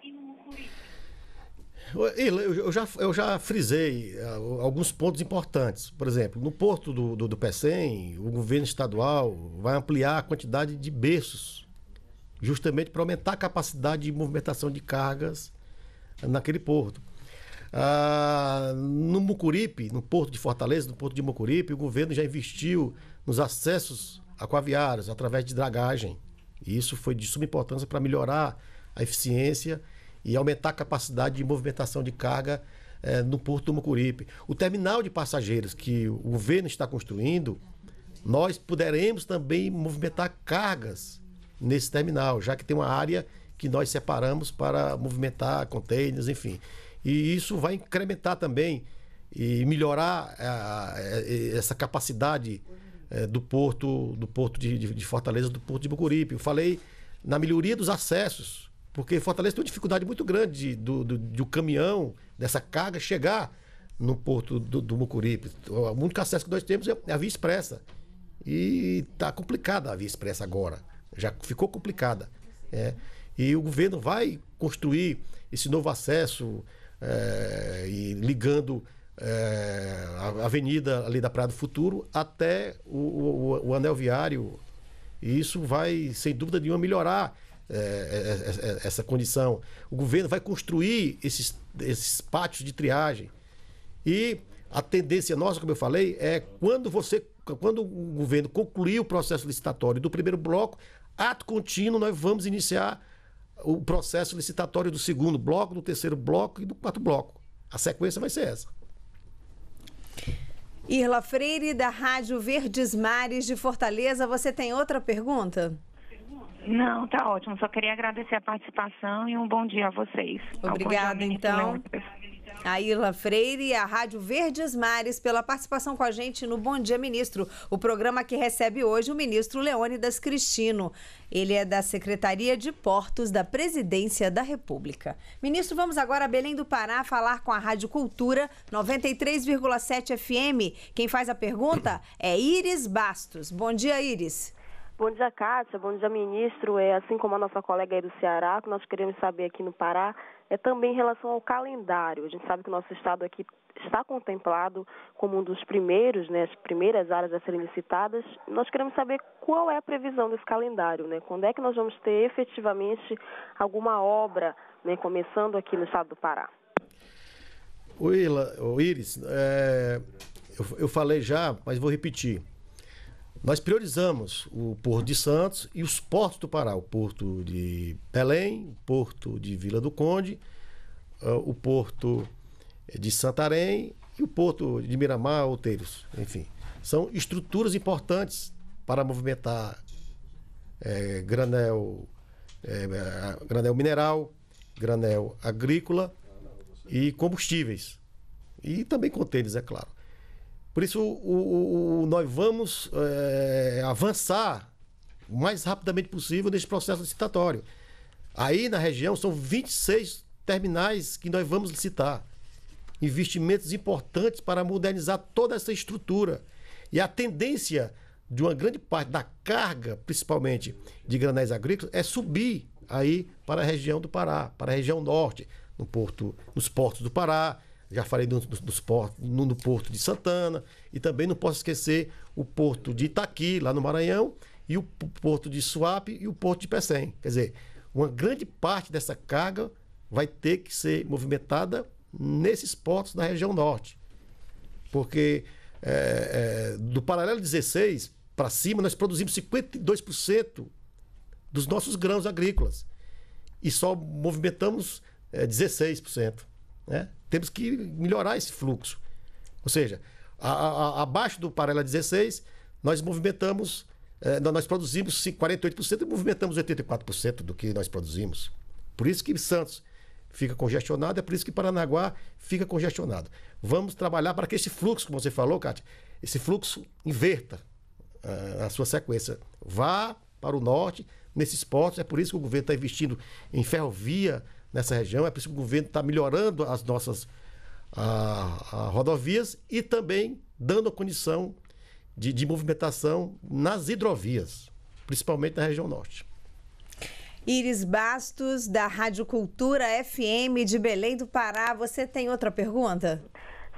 Eu já, eu já frisei ah, alguns pontos importantes. Por exemplo, no porto do, do, do PECEM, o governo estadual vai ampliar a quantidade de berços justamente para aumentar a capacidade de movimentação de cargas naquele porto. Ah, no Mucuripe, no porto de Fortaleza, no porto de Mucuripe, o governo já investiu nos acessos aquaviários através de dragagem. E isso foi de suma importância para melhorar a eficiência e aumentar a capacidade de movimentação de carga eh, no porto do Mucuripe. O terminal de passageiros que o governo está construindo, nós poderemos também movimentar cargas nesse terminal, já que tem uma área que nós separamos para movimentar containers, enfim. E isso vai incrementar também e melhorar a, eh, a, eh, eh, essa capacidade é, do porto do porto de, de, de, Fortaleza, do porto de Bucuripe. Eu falei na melhoria dos acessos, porque Fortaleza tem uma dificuldade muito grande de, do, do, do caminhão, dessa carga, chegar no porto do, do Mucuripe. O único acesso que nós temos é, é a via expressa. E está complicada a via expressa agora já ficou complicada. É. E o governo vai construir esse novo acesso é, e ligando é, a avenida ali da Praia do Futuro até o, o, o, anel viário. E isso vai, sem dúvida nenhuma, melhorar é, é, é, é, essa condição. O governo vai construir esses, esses pátios de triagem. E a tendência nossa, como eu falei, é quando você quando o governo concluir o processo licitatório do primeiro bloco, ato contínuo, nós vamos iniciar o processo licitatório do segundo bloco, do terceiro bloco e do quarto bloco. A sequência vai ser essa. Irla Freire, da Rádio Verdes Mares de Fortaleza, você tem outra pergunta? Não, tá ótimo. Só queria agradecer a participação e um bom dia a vocês. Obrigada, então a Irla Freire e a Rádio Verdes Mares pela participação com a gente no Bom Dia Ministro, o programa que recebe hoje o ministro Leônidas Cristino. Ele é da Secretaria de Portos da Presidência da República. Ministro, vamos agora a Belém do Pará falar com a Rádio Cultura 93,7 FM. Quem faz a pergunta é Iris Bastos. Bom dia, Iris. Bom dia, Cátia. Bom dia, ministro. É, assim como a nossa colega aí do Ceará, que nós queremos saber aqui no Pará é também em relação ao calendário. A gente sabe que o nosso estado aqui está contemplado como um dos primeiros, né, as primeiras áreas a serem licitadas. Nós queremos saber qual é a previsão desse calendário, né? Quando é que nós vamos ter efetivamente alguma obra, né, começando aqui no estado do Pará? Oi, Iris, é, eu, eu falei já, mas vou repetir. Nós priorizamos o Porto de Santos e os portos do Pará, o Porto de Belém, o Porto de Vila do Conde, ah, o Porto de Santarém e o Porto de Miramar, Outeiros, enfim. São estruturas importantes para movimentar é, granel, é, granel mineral, granel agrícola e combustíveis. E também contêineres, é claro. Por isso, o, o, nós vamos é, avançar o mais rapidamente possível nesse processo licitatório. Aí, na região, são 26 terminais que nós vamos licitar. Investimentos importantes para modernizar toda essa estrutura. E a tendência de uma grande parte da carga, principalmente de granéis agrícolas, é subir aí para a região do Pará, para a região norte, no porto, nos portos do Pará, já falei do, do, dos portos, no, Porto de Santana, e também não posso esquecer o Porto de Itaqui, lá no Maranhão, e o Porto de Suape e o Porto de Pecém. Quer dizer, uma grande parte dessa carga vai ter que ser movimentada nesses portos da região norte. Porque é, é, do paralelo 16 para cima, nós produzimos 52% dos nossos grãos agrícolas. E só movimentamos é, 16%. Né? temos que melhorar esse fluxo. Ou seja, a, a, abaixo do paralelo 16, nós movimentamos, eh, nós produzimos 48% e movimentamos 84% do que nós produzimos. Por isso que Santos fica congestionado, é por isso que Paranaguá fica congestionado. Vamos trabalhar para que esse fluxo, como você falou, Kátia, esse fluxo inverta uh, a sua sequência. Vá para o norte, nesses portos, é por isso que o governo está investindo em ferrovia, nessa região. É preciso que o governo está melhorando as nossas a, a rodovias e também dando a condição de, de movimentação nas hidrovias, principalmente na região norte. Iris Bastos, da Rádio Cultura FM de Belém do Pará. Você tem outra pergunta?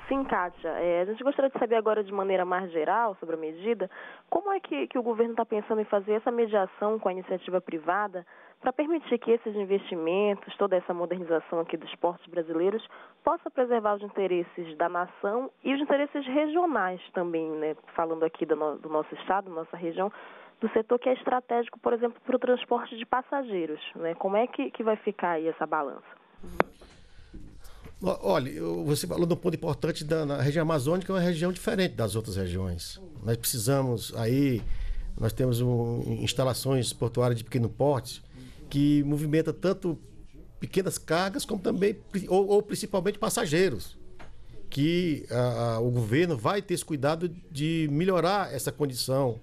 Sim, Kátia. É, a gente gostaria de saber agora, de maneira mais geral, sobre a medida, como é que, que o governo está pensando em fazer essa mediação com a iniciativa privada para permitir que esses investimentos, toda essa modernização aqui dos portos brasileiros, possa preservar os interesses da nação e os interesses regionais também, né? falando aqui do, no, do nosso estado, nossa região, do setor que é estratégico, por exemplo, para o transporte de passageiros. Né? Como é que, que vai ficar aí essa balança? Olha, você falou de um ponto importante da na região amazônica, é uma região diferente das outras regiões. Nós precisamos aí, nós temos um, instalações portuárias de pequeno porte, que movimenta tanto pequenas cargas como também, ou, ou principalmente passageiros. Que a, a, o governo vai ter esse cuidado de melhorar essa condição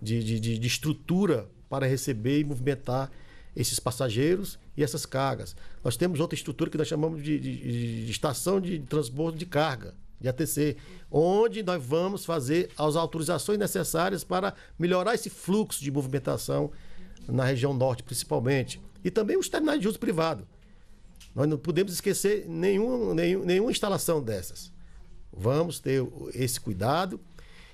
de, de, de, de estrutura para receber e movimentar esses passageiros e essas cargas. Nós temos outra estrutura que nós chamamos de, de, de estação de transbordo de carga, de ATC, onde nós vamos fazer as autorizações necessárias para melhorar esse fluxo de movimentação na região norte principalmente, e também os terminais de uso privado. Nós não podemos esquecer nenhum, nenhum, nenhuma instalação dessas. Vamos ter esse cuidado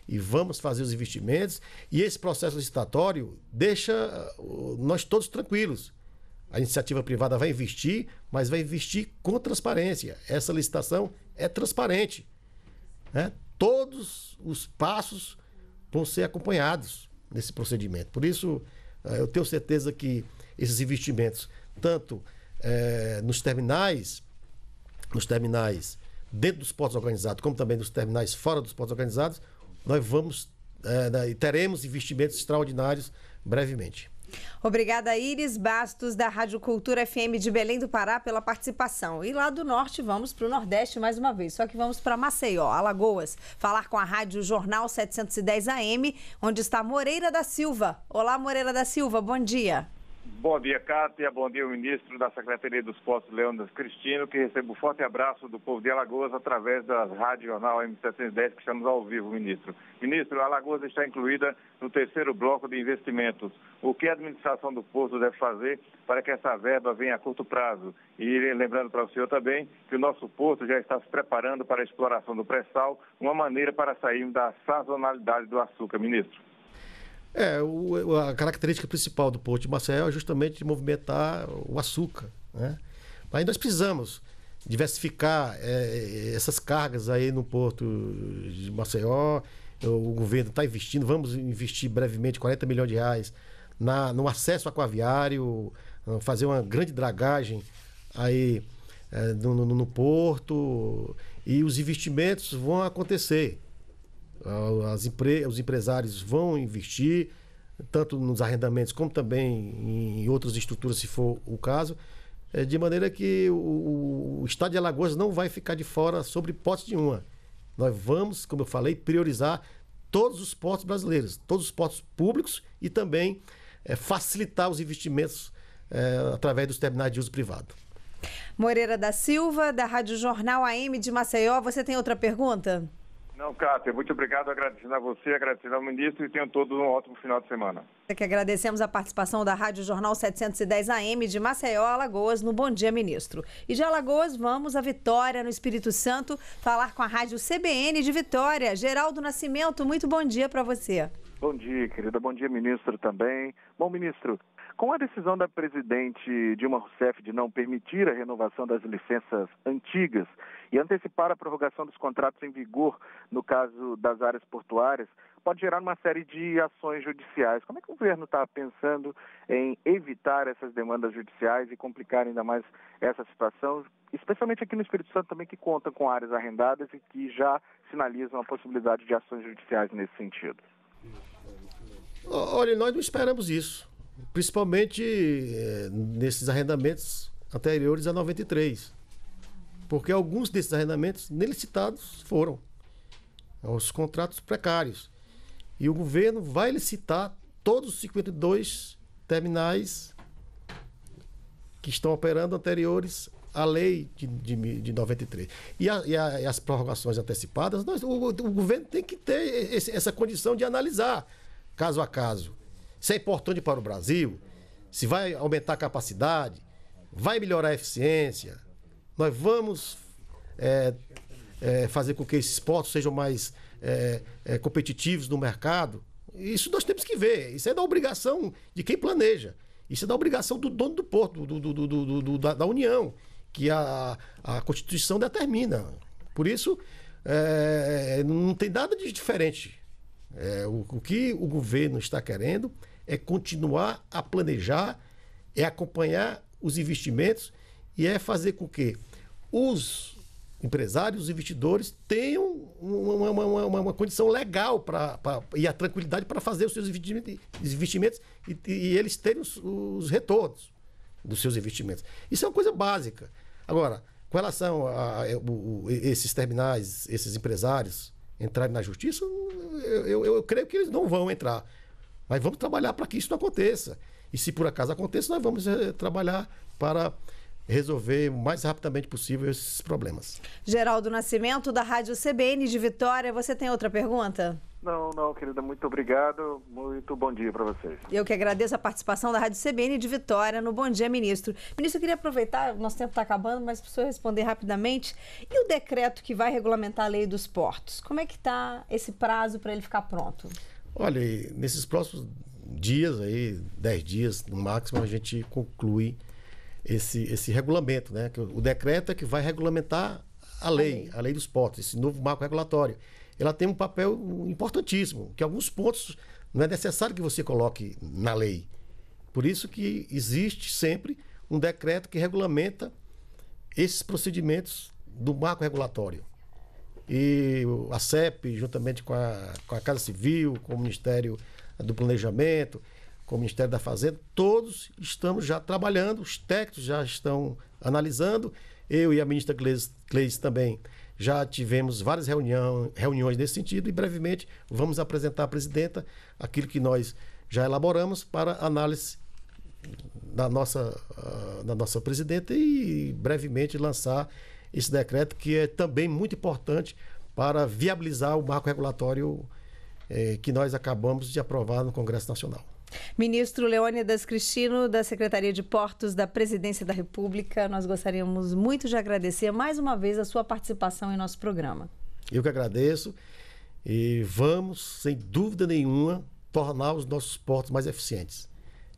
e vamos fazer os investimentos. E esse processo licitatório deixa uh, nós todos tranquilos. A iniciativa privada vai investir, mas vai investir com transparência. Essa licitação é transparente. Né? Todos os passos vão ser acompanhados nesse procedimento. Por isso, é, eu tenho certeza que esses investimentos, tanto é, nos terminais, nos terminais dentro dos portos organizados, como também nos terminais fora dos portos organizados, nós vamos é, né, teremos investimentos extraordinários brevemente. Obrigada, Iris Bastos, da Rádio Cultura FM de Belém do Pará, pela participação. E lá do norte, vamos para o Nordeste mais uma vez, só que vamos para Maceió, Alagoas, falar com a Rádio Jornal 710 AM, onde está Moreira da Silva. Olá, Moreira da Silva, bom dia. Bom dia, Cátia. Bom dia, ministro da Secretaria dos Postos, Leandro Cristino, que recebo um forte abraço do povo de Alagoas através da Rádio Jornal M710, que estamos ao vivo, ministro. Ministro, Alagoas está incluída no terceiro bloco de investimentos. O que a administração do posto deve fazer para que essa verba venha a curto prazo? E lembrando para o senhor também que o nosso posto já está se preparando para a exploração do pré-sal, uma maneira para sairmos da sazonalidade do açúcar, ministro. É, o, a característica principal do Porto de Maceió é justamente movimentar o açúcar. Né? Mas nós precisamos diversificar é, é essas cargas aí no Porto de Maceió. O governo está investindo, vamos investir brevemente 40 milhões de reais na, no acesso aquaviário, fazer uma grande dragagem aí é, no, no, no porto. E os investimentos vão acontecer. As empre... Os empresários vão investir, tanto nos arrendamentos como também em outras estruturas, se for o caso, é, de maneira que o, o Estado de Alagoas não vai ficar de fora sobre hipótese uma. Nós vamos, como eu falei, priorizar todos os portos brasileiros, todos os portos públicos e também é, facilitar os investimentos é, através dos terminais de uso privado. Moreira da Silva, da Rádio Jornal AM de Maceió, você tem outra pergunta? Não, Cátia, muito obrigado, agradecendo a você, agradecendo ao ministro e tenham todos um ótimo final de semana. É que agradecemos a participação da Rádio Jornal 710 AM de Maceió, Alagoas, no Bom Dia Ministro. E de Alagoas, vamos a Vitória, no Espírito Santo, falar com a Rádio CBN de Vitória. Geraldo Nascimento, muito bom dia para você. Bom dia, querida. Bom dia, ministro, também. Bom, ministro, com a decisão da presidente Dilma Rousseff de não permitir a renovação das licenças antigas e antecipar a prorrogação dos contratos em vigor no caso das áreas portuárias, pode gerar uma série de ações judiciais. Como é que o governo está pensando em evitar essas demandas judiciais e complicar ainda mais essa situação, especialmente aqui no Espírito Santo também, que conta com áreas arrendadas e que já sinalizam a possibilidade de ações judiciais nesse sentido? Olha, nós não esperamos isso principalmente eh, nesses arrendamentos anteriores a 93. Porque alguns desses arrendamentos nem licitados foram. Os contratos precários. E o governo vai licitar todos os 52 terminais que estão operando anteriores à lei de, de, de 93. E, a, e, a, e, as prorrogações antecipadas, nós, o, o, governo tem que ter esse, essa condição de analisar caso a caso se é importante para o Brasil, se vai aumentar a capacidade, vai melhorar a eficiência, nós vamos é, é, fazer com que esses portos sejam mais é, é, competitivos no mercado. Isso nós temos que ver. Isso é da obrigação de quem planeja. Isso é da obrigação do dono do porto, do, do, do, da, da, União, que a, a Constituição determina. Por isso, é, é, não tem nada de diferente. o, o que o governo está querendo é continuar a planejar, é acompanhar os investimentos e é fazer com que os empresários, os investidores tenham uma, uma, uma, uma condição legal pra, pra, e a tranquilidade para fazer os seus investimentos e, e eles terem os, os, retornos dos seus investimentos. Isso é uma coisa básica. Agora, com relação a, é, o, esses terminais, esses empresários entrarem na justiça, eu, eu, eu creio que eles não vão entrar. Mas vamos trabalhar para que isso não aconteça. E se por acaso aconteça, nós vamos eh, trabalhar para resolver o mais rapidamente possível esses problemas. Geraldo Nascimento, da Rádio CBN de Vitória. Você tem outra pergunta? Não, não, querida, muito obrigado. Muito bom dia para vocês. Eu que agradeço a participação da Rádio CBN de Vitória no Bom Dia, ministro. Ministro, eu queria aproveitar, nosso tempo está acabando, mas para o senhor responder rapidamente. E o decreto que vai regulamentar a lei dos portos? Como é que está esse prazo para ele ficar pronto? Olha, nesses próximos dias aí, 10 dias no máximo, a gente conclui esse, esse regulamento, né? O decreto é que vai regulamentar a lei, a lei, a lei dos portos, esse novo marco regulatório. Ela tem um papel importantíssimo, que alguns pontos não é necessário que você coloque na lei. Por isso que existe sempre um decreto que regulamenta esses procedimentos do marco regulatório. E a CEP, juntamente com a, com a Casa Civil, com o Ministério eh, do Planejamento, com o Ministério da Fazenda, todos estamos já trabalhando, os técnicos já estão analisando. Eu e a ministra Cleis também já tivemos várias reunião, reuniões nesse sentido e brevemente vamos apresentar à presidenta aquilo que nós já elaboramos para análise da nossa, ah, da nossa presidenta e brevemente lançar esse decreto, que é também muito importante para viabilizar o marco regulatório eh, que nós acabamos de aprovar no Congresso Nacional. Ministro Leônidas Cristino, da Secretaria de Portos da Presidência da República, nós gostaríamos muito de agradecer mais uma vez a sua participação em nosso programa. Eu que agradeço e vamos, sem dúvida nenhuma, tornar os nossos portos mais eficientes.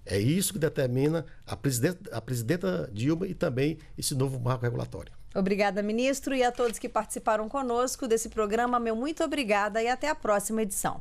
É isso que determina a presidenta, a presidenta Dilma e também esse novo marco regulatório. Obrigada, ministro, e a todos que participaram conosco desse programa. Meu muito obrigada e até a próxima edição.